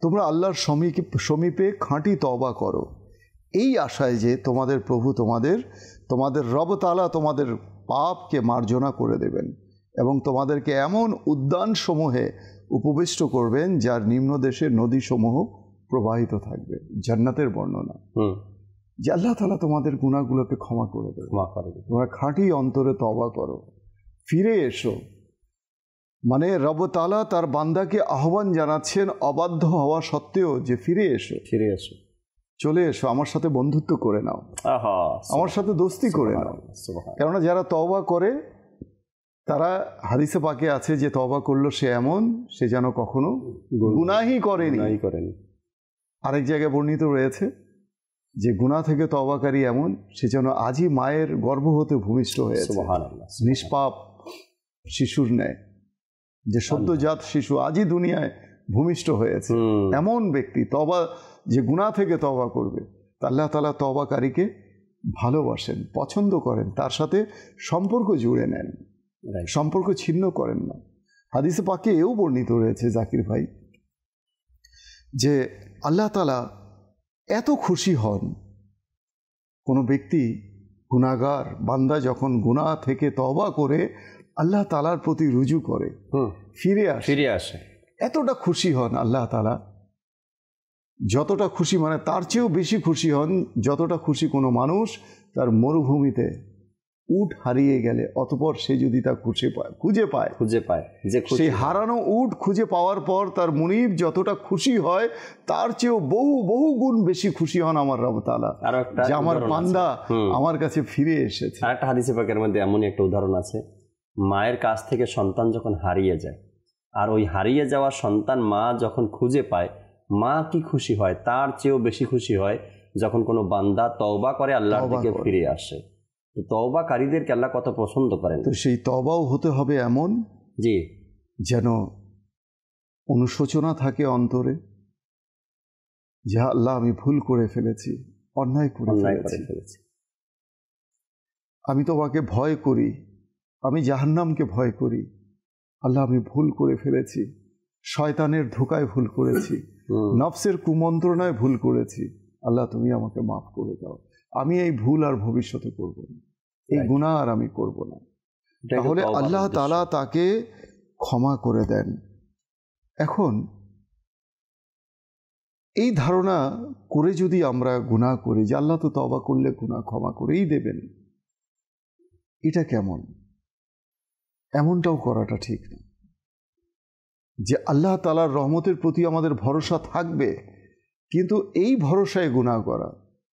তোমরা আল্লাহর সমীপে সমীপে খাঁটি তবা করো এই আশায় যে তোমাদের প্রভু তোমাদের তোমাদের রবতালা তোমাদের পাপকে মার্জনা করে দেবেন এবং তোমাদেরকে এমন উদ্যান সমূহে উপবিষ্ট করবেন যার নিম্ন দেশে নদীসমূহ প্রবাহিত থাকবে জান্নাতের বর্ণনা যে আল্লাহ তালা তোমাদের গুণাগুলোকে ক্ষমা করে দেবে তোমরা খাঁটি অন্তরে তবা করো ফিরে এসো মানে রব তালা তার বান্দাকে আহ্বান জানাচ্ছেন অবাধ্য হওয়া সত্ত্বেও যে ফিরে এসো ফিরে এসো চলে এসো আমার সাথে বন্ধুত্ব করে নাও আমার সাথে দোস্তি করে নাও কেননা যারা তবা করে তারা হাদিসে পাকে আছে যে তবা করলো সে এমন সে যেন কখনো গুনাহি করেনি করেনি আরেক জায়গায় বর্ণিত রয়েছে যে গুণা থেকে তবাকারী এমন সে যেন আজই মায়ের গর্ভ হতে ভূমিষ্ঠ হয়েছে নিষ্পাপ শিশুর ন্যায় যে সদ্যজাত শিশু আজই দুনিয়ায় ভূমিষ্ঠ হয়েছে এমন ব্যক্তি তবা যে গুণা থেকে তবা করবে আল্লাহ তালা তবাকারীকে ভালোবাসেন পছন্দ করেন তার সাথে সম্পর্ক জুড়ে নেন সম্পর্ক ছিন্ন করেন না হাদিসে পাকে এও বর্ণিত রয়েছে জাকির ভাই যে আল্লাহ তালা এত খুশি হন কোনো ব্যক্তি গুণাগার বান্দা যখন গুণা থেকে তবা করে আল্লাহ তালার প্রতি রুজু করে ফিরে আসে ফিরে আসে এতটা খুশি হন আল্লাহ তালা যতটা খুশি মানে তার চেয়েও বেশি খুশি হন যতটা খুশি কোনো মানুষ তার মরুভূমিতে উট হারিয়ে গেলে অতপর সে যদি তা খুঁজে পায় খুঁজে পায় খুঁজে পায় যে সেই হারানো উট খুঁজে পাওয়ার পর তার মুনিব যতটা খুশি হয় তার চেয়েও বহু বহু গুণ বেশি খুশি হন আমার রবতালা আর একটা আমার পান্দা আমার কাছে ফিরে এসেছে আর একটা হাদিসে পাকের মধ্যে এমনই একটা উদাহরণ আছে মায়ের কাছ থেকে সন্তান যখন হারিয়ে যায় আর ওই হারিয়ে যাওয়া সন্তান মা যখন খুঁজে পায় মা কি খুশি হয় তার চেয়েও বেশি খুশি হয় যখন কোনো বান্দা তওবা করে আল্লাহর দিকে ফিরে আসে তওবাকারীদেরকে আল্লাহ কত পছন্দ করেন তো সেই তওবাও হতে হবে এমন জি যেন অনুশোচনা থাকে অন্তরে যে হ্যাঁ, আল্লাহ আমি ভুল করে ফেলেছি অন্যায় করে ফেলেছি আমি তোমাকে ভয় করি আমি জাহান্নামকে ভয় করি আল্লাহ আমি ভুল করে ফেলেছি শয়তানের ধোকায় ভুল করেছি নফসের কুমন্ত্রণায় ভুল করেছি আল্লাহ তুমি আমাকে মাফ করে দাও আমি এই ভুল আর ভবিষ্যতে করব না এই গুণা আর আমি করব না তাহলে আল্লাহ তালা তাকে ক্ষমা করে দেন এখন এই ধারণা করে যদি আমরা গুণা করি যে আল্লাহ তো তবা করলে গুণা ক্ষমা করেই দেবেন এটা কেমন এমনটাও করাটা ঠিক না যে আল্লাহ তালার রহমতের প্রতি আমাদের ভরসা থাকবে কিন্তু এই ভরসায় গুণা করা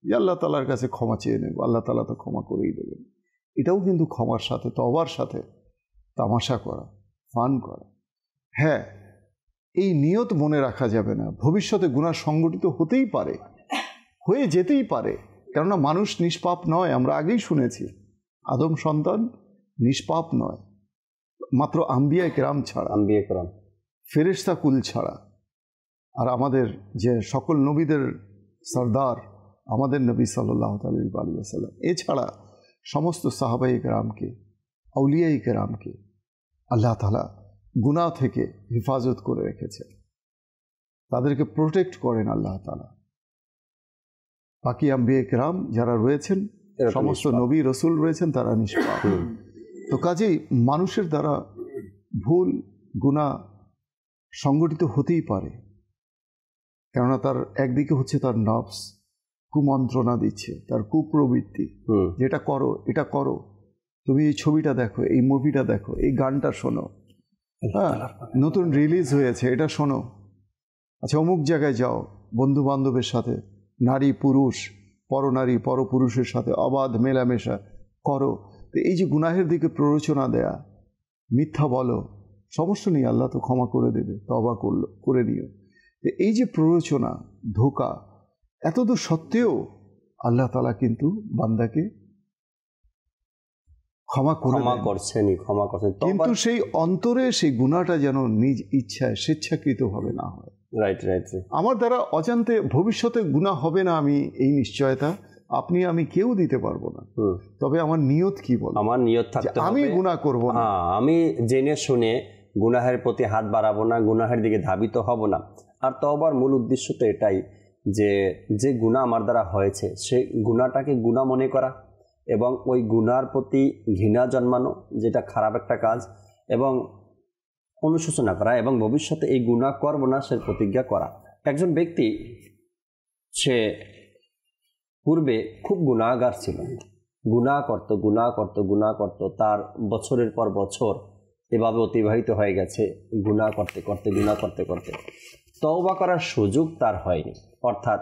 যে আল্লাহ তালার কাছে ক্ষমা চেয়ে নেব আল্লাহ তালা তো ক্ষমা করেই দেবেন এটাও কিন্তু ক্ষমার সাথে তবার সাথে তামাশা করা ফান করা হ্যাঁ এই নিয়ত মনে রাখা যাবে না ভবিষ্যতে গুণা সংগঠিত হতেই পারে হয়ে যেতেই পারে কেননা মানুষ নিষ্পাপ নয় আমরা আগেই শুনেছি আদম সন্তান নিষ্পাপ নয় মাত্র আম্বিয়া কেরাম ছাড়া আম্বিয়া কেরাম ফেরেস্তা কুল ছাড়া আর আমাদের যে সকল নবীদের সর্দার আমাদের নবী সাল্লাহ তাল্লাম এছাড়া সমস্ত সাহাবাই কেরামকে আউলিয়াই কেরামকে আল্লাহ তালা গুণা থেকে হেফাজত করে রেখেছে তাদেরকে প্রোটেক্ট করেন আল্লাহ তালা বাকি আম্বিয়া কেরাম যারা রয়েছেন সমস্ত নবী রসুল রয়েছেন তারা নিষ্পাপ তো কাজেই মানুষের দ্বারা ভুল গুণা সংগঠিত হতেই পারে কেননা তার একদিকে হচ্ছে তার নবস কুমন্ত্রণা দিচ্ছে তার কুপ্রবৃত্তি যেটা করো এটা করো তুমি এই ছবিটা দেখো এই মুভিটা দেখো এই গানটা শোনো হ্যাঁ নতুন রিলিজ হয়েছে এটা শোনো আচ্ছা অমুক জায়গায় যাও বন্ধু বান্ধবের সাথে নারী পুরুষ পরনারী পরপুরুষের সাথে অবাধ মেলামেশা করো তো এই যে গুনাহের দিকে প্ররোচনা দেয়া মিথ্যা বলো সমস্যা নেই আল্লাহ তো ক্ষমা করে দেবে তবা করলো করে নিও এই যে প্ররোচনা ধোকা এতদূর সত্ত্বেও আল্লাহ তালা কিন্তু বান্দাকে ক্ষমা ক্ষমা করছেনি ক্ষমা করছেন কিন্তু সেই অন্তরে সেই গুণাটা যেন নিজ ইচ্ছায় স্বেচ্ছাকৃত ভাবে না হয় রাইট রাইট আমার দ্বারা অজান্তে ভবিষ্যতে গুণা হবে না আমি এই নিশ্চয়তা আপনি আমি কেউ দিতে পারবো না তবে আমার নিয়ত কি বল আমার নিয়ত থাকতে আমি গুণা করব না হ্যাঁ, আমি জেনে শুনে গুনাহের প্রতি হাত বাড়াবো না গুনাহের দিকে ধাবিত হব না আর তবার মূল উদ্দেশ্য তো এটাই যে যে গুণা আমার দ্বারা হয়েছে সে গুণাটাকে গুণা মনে করা এবং ওই গুণার প্রতি ঘৃণা জন্মানো যেটা খারাপ একটা কাজ এবং অনুশোচনা করা এবং ভবিষ্যতে এই গুণা করব না সে প্রতিজ্ঞা করা একজন ব্যক্তি সে পূর্বে খুব গুণাগার ছিল গুণা করত গুণা করত গুণা করত তার বছরের পর বছর এভাবে অতিবাহিত হয়ে গেছে গুণা করতে করতে গুণা করতে করতে তওবা করার সুযোগ তার হয়নি অর্থাৎ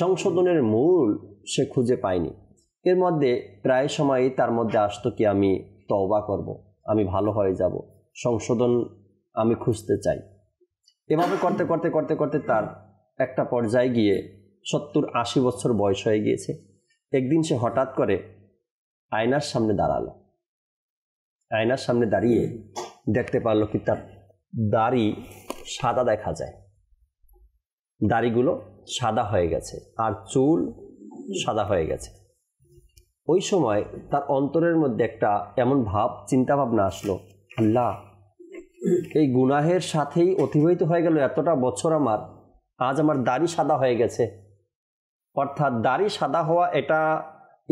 সংশোধনের মূল সে খুঁজে পায়নি এর মধ্যে প্রায় সময়ই তার মধ্যে আসতো কি আমি তওবা করব। আমি ভালো হয়ে যাব সংশোধন আমি খুঁজতে চাই এভাবে করতে করতে করতে করতে তার একটা পর্যায়ে গিয়ে সত্তর আশি বছর বয়স হয়ে গিয়েছে একদিন সে হঠাৎ করে আয়নার সামনে দাঁড়ালো আয়নার সামনে দাঁড়িয়ে দেখতে পারলো কি তার দাড়ি সাদা দেখা যায় দাড়িগুলো সাদা হয়ে গেছে আর চুল সাদা হয়ে গেছে ওই সময় তার অন্তরের মধ্যে একটা এমন ভাব চিন্তা ভাবনা আসলো আল্লাহ এই গুনাহের সাথেই অতিবাহিত হয়ে গেল এতটা বছর আমার আজ আমার দাড়ি সাদা হয়ে গেছে অর্থাৎ দাড়ি সাদা হওয়া এটা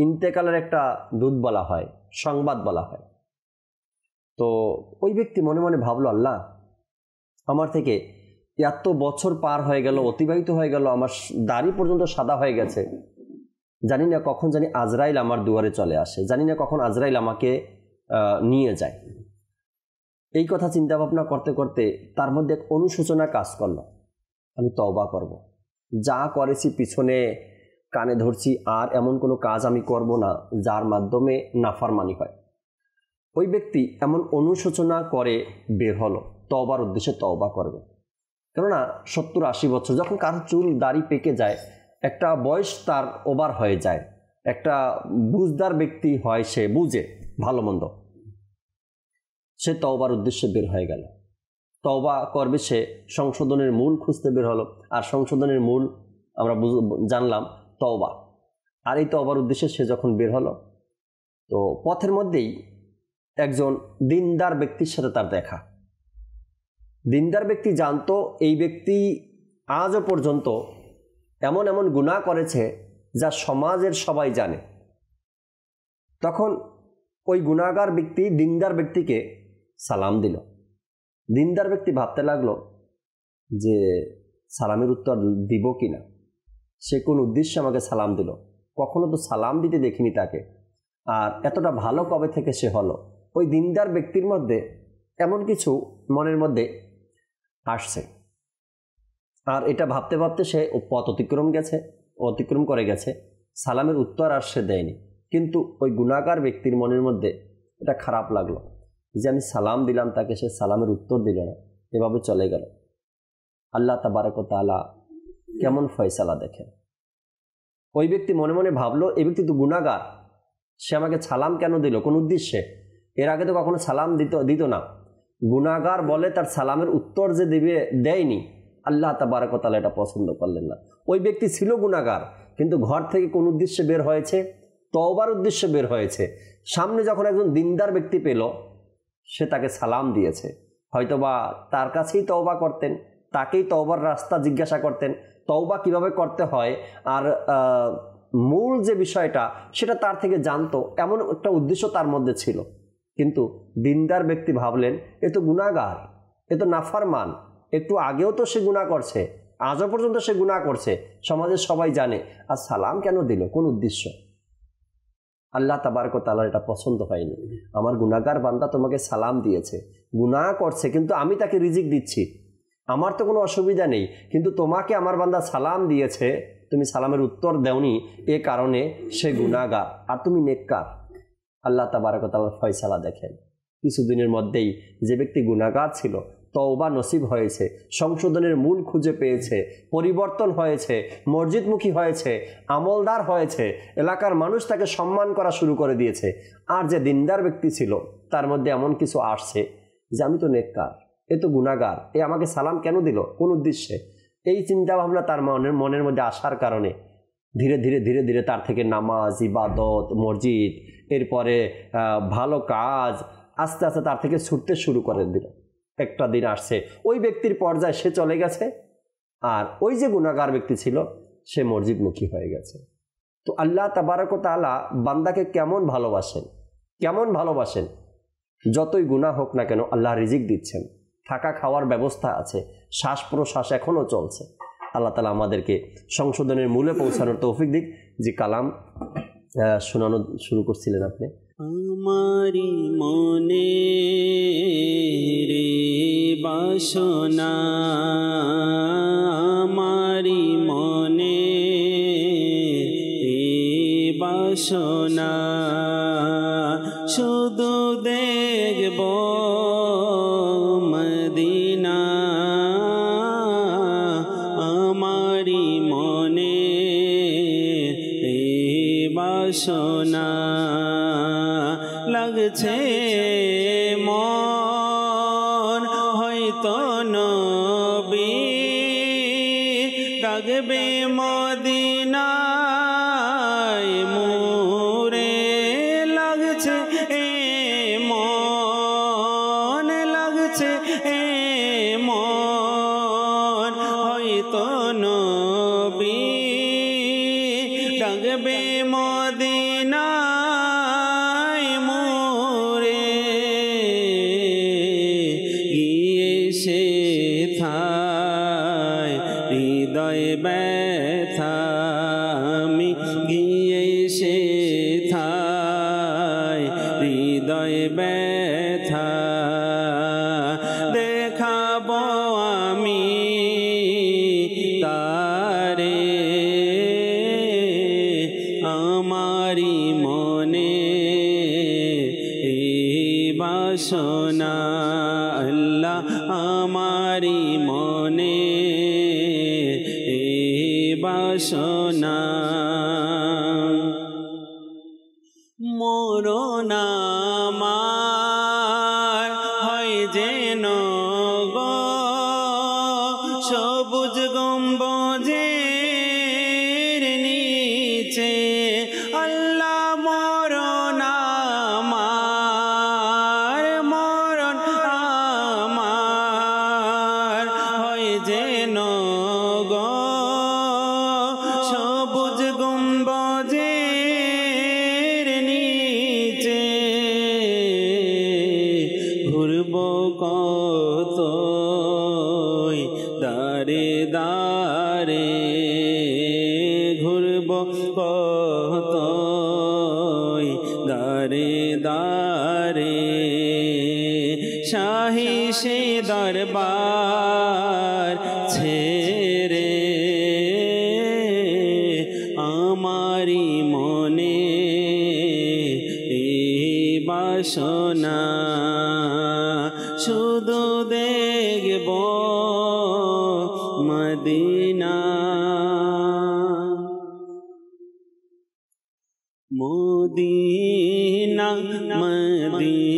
ইন্তেকালের একটা দুধ বলা হয় সংবাদ বলা হয় তো ওই ব্যক্তি মনে মনে ভাবলো আল্লাহ আমার থেকে এত বছর পার হয়ে গেল অতিবাহিত হয়ে গেল আমার দাড়ি পর্যন্ত সাদা হয়ে গেছে জানি না কখন জানি আজরাইল আমার দুয়ারে চলে আসে জানি না কখন আজরাইল আমাকে নিয়ে যায় এই কথা চিন্তা ভাবনা করতে করতে তার মধ্যে এক অনুশোচনা কাজ করলো আমি তবা করব। যা করেছি পিছনে কানে ধরছি আর এমন কোনো কাজ আমি করব না যার মাধ্যমে নাফারমানি হয় ওই ব্যক্তি এমন অনুশোচনা করে বের হলো তবার উদ্দেশ্যে তবা করবে কেননা সত্তর আশি বছর যখন কারো চুল দাড়ি পেকে যায় একটা বয়স তার ওবার হয়ে যায় একটা বুঝদার ব্যক্তি হয় সে বুঝে ভালো মন্দ সে তওবার উদ্দেশ্যে বের হয়ে গেল তওবা করবে সে সংশোধনের মূল খুঁজতে বের হলো আর সংশোধনের মূল আমরা জানলাম তওবা আর এই তওবার উদ্দেশ্যে সে যখন বের হলো তো পথের মধ্যেই একজন দিনদার ব্যক্তির সাথে তার দেখা দিনদার ব্যক্তি জানতো এই ব্যক্তি আজও পর্যন্ত এমন এমন গুণা করেছে যা সমাজের সবাই জানে তখন ওই গুণাগার ব্যক্তি দিনদার ব্যক্তিকে সালাম দিল দিনদার ব্যক্তি ভাবতে লাগলো যে সালামের উত্তর দিব কি না সে কোন উদ্দেশ্যে আমাকে সালাম দিল কখনো তো সালাম দিতে দেখিনি তাকে আর এতটা ভালো কবে থেকে সে হলো ওই দিনদার ব্যক্তির মধ্যে এমন কিছু মনের মধ্যে আসছে আর এটা ভাবতে ভাবতে সে পথ অতিক্রম গেছে অতিক্রম করে গেছে সালামের উত্তর আর সে দেয়নি কিন্তু ওই গুণাকার ব্যক্তির মনের মধ্যে এটা খারাপ লাগলো যে আমি সালাম দিলাম তাকে সে সালামের উত্তর দিল না এভাবে চলে গেল আল্লাহ তাবারকতালা কেমন ফয়সালা দেখে ওই ব্যক্তি মনে মনে ভাবলো এই ব্যক্তি তো গুণাগার সে আমাকে সালাম কেন দিল কোন উদ্দেশ্যে এর আগে তো কখনো সালাম দিত দিত না গুণাগার বলে তার সালামের উত্তর যে দিবে দেয়নি আল্লাহ তাবারকতালা এটা পছন্দ করলেন না ওই ব্যক্তি ছিল গুণাগার কিন্তু ঘর থেকে কোন উদ্দেশ্যে বের হয়েছে তওবার উদ্দেশ্যে বের হয়েছে সামনে যখন একজন দিনদার ব্যক্তি পেল সে তাকে সালাম দিয়েছে হয়তোবা তার কাছেই তওবা করতেন তাকেই তওবার রাস্তা জিজ্ঞাসা করতেন তওবা কিভাবে করতে হয় আর মূল যে বিষয়টা সেটা তার থেকে জানতো এমন একটা উদ্দেশ্য তার মধ্যে ছিল কিন্তু দিনদার ব্যক্তি ভাবলেন এ তো গুণাগার এ তো নাফার মান একটু আগেও তো সে গুণা করছে আজও পর্যন্ত সে গুণা করছে সমাজের সবাই জানে আর সালাম কেন দিল কোন উদ্দেশ্য আল্লাহ তাবারক তালার এটা পছন্দ হয়নি আমার গুণাগার বান্দা তোমাকে সালাম দিয়েছে গুণা করছে কিন্তু আমি তাকে রিজিক দিচ্ছি আমার তো কোনো অসুবিধা নেই কিন্তু তোমাকে আমার বান্দা সালাম দিয়েছে তুমি সালামের উত্তর দেওনি এ কারণে সে গুণাগার আর তুমি নেককার আল্লাহ তাবারকতাল ফয়সালা দেখেন কিছুদিনের মধ্যেই যে ব্যক্তি গুণাগার ছিল তওবা নসিব হয়েছে সংশোধনের মূল খুঁজে পেয়েছে পরিবর্তন হয়েছে মসজিদমুখী হয়েছে আমলদার হয়েছে এলাকার মানুষ তাকে সম্মান করা শুরু করে দিয়েছে আর যে দিনদার ব্যক্তি ছিল তার মধ্যে এমন কিছু আসছে যে আমি তো নেককার এ তো গুণাগার এ আমাকে সালাম কেন দিল কোন উদ্দেশ্যে এই চিন্তা ভাবনা তার মনের মনের মধ্যে আসার কারণে ধীরে ধীরে ধীরে ধীরে তার থেকে নামাজ ইবাদত মসজিদ এরপরে ভালো কাজ আস্তে আস্তে তার থেকে ছুটতে শুরু করে দিল একটা দিন আসছে ওই ব্যক্তির পর্যায়ে সে চলে গেছে আর ওই যে গুণাগার ব্যক্তি ছিল সে মসজিদমুখী হয়ে গেছে তো আল্লাহ তাবারক তালা বান্দাকে কেমন ভালোবাসেন কেমন ভালোবাসেন যতই গুণা হোক না কেন আল্লাহ রিজিক দিচ্ছেন থাকা খাওয়ার ব্যবস্থা আছে শ্বাস প্রশ্বাস এখনও চলছে আল্লাহ তালা আমাদেরকে সংশোধনের মূলে পৌঁছানোর তৌফিক দিক যে কালাম শোনানো শুরু করছিলেন আপনি আমারি মনে রে বাসনা আমারি মনে রে বাসনা শুধু সোনা লাগছে দেখব মদিনা মদিনা মদিনা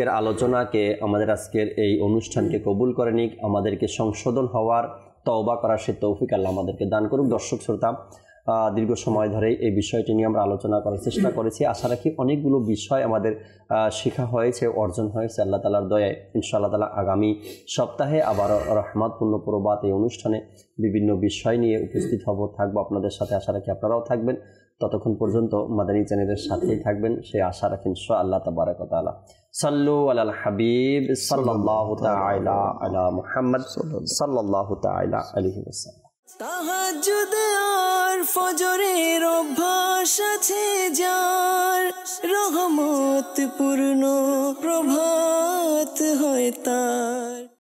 আজকের আলোচনাকে আমাদের আজকের এই অনুষ্ঠানকে কবুল করে নিক আমাদেরকে সংশোধন হওয়ার তওবা করার সে তৌফিক আল্লাহ আমাদেরকে দান করুক দর্শক শ্রোতা দীর্ঘ সময় ধরেই এই বিষয়টি নিয়ে আমরা আলোচনা করার চেষ্টা করেছি আশা রাখি অনেকগুলো বিষয় আমাদের শেখা হয়েছে অর্জন হয়েছে আল্লাহ তালার দয়ায় ইনশাআল্লাহ তালা আগামী সপ্তাহে আবার রহমাতপূর্ণ প্রবাদ এই অনুষ্ঠানে বিভিন্ন বিষয় নিয়ে উপস্থিত হব থাকবো আপনাদের সাথে আশা রাখি আপনারাও থাকবেন ততক্ষণ পর্যন্ত মাদানী চ্যানেলের সাথেই থাকবেন সে আশা রাখেন শো আল্লাহ আলা সাল্লু আলাল হাবিব সাল্লাহ তাইলা আলা মুহাম্মদ সাল্লাহ তাইলা আলহি তাহাজুদে আর ফজরের অভ্যাস আছে যার রহমত পূর্ণ প্রভাত হয় তার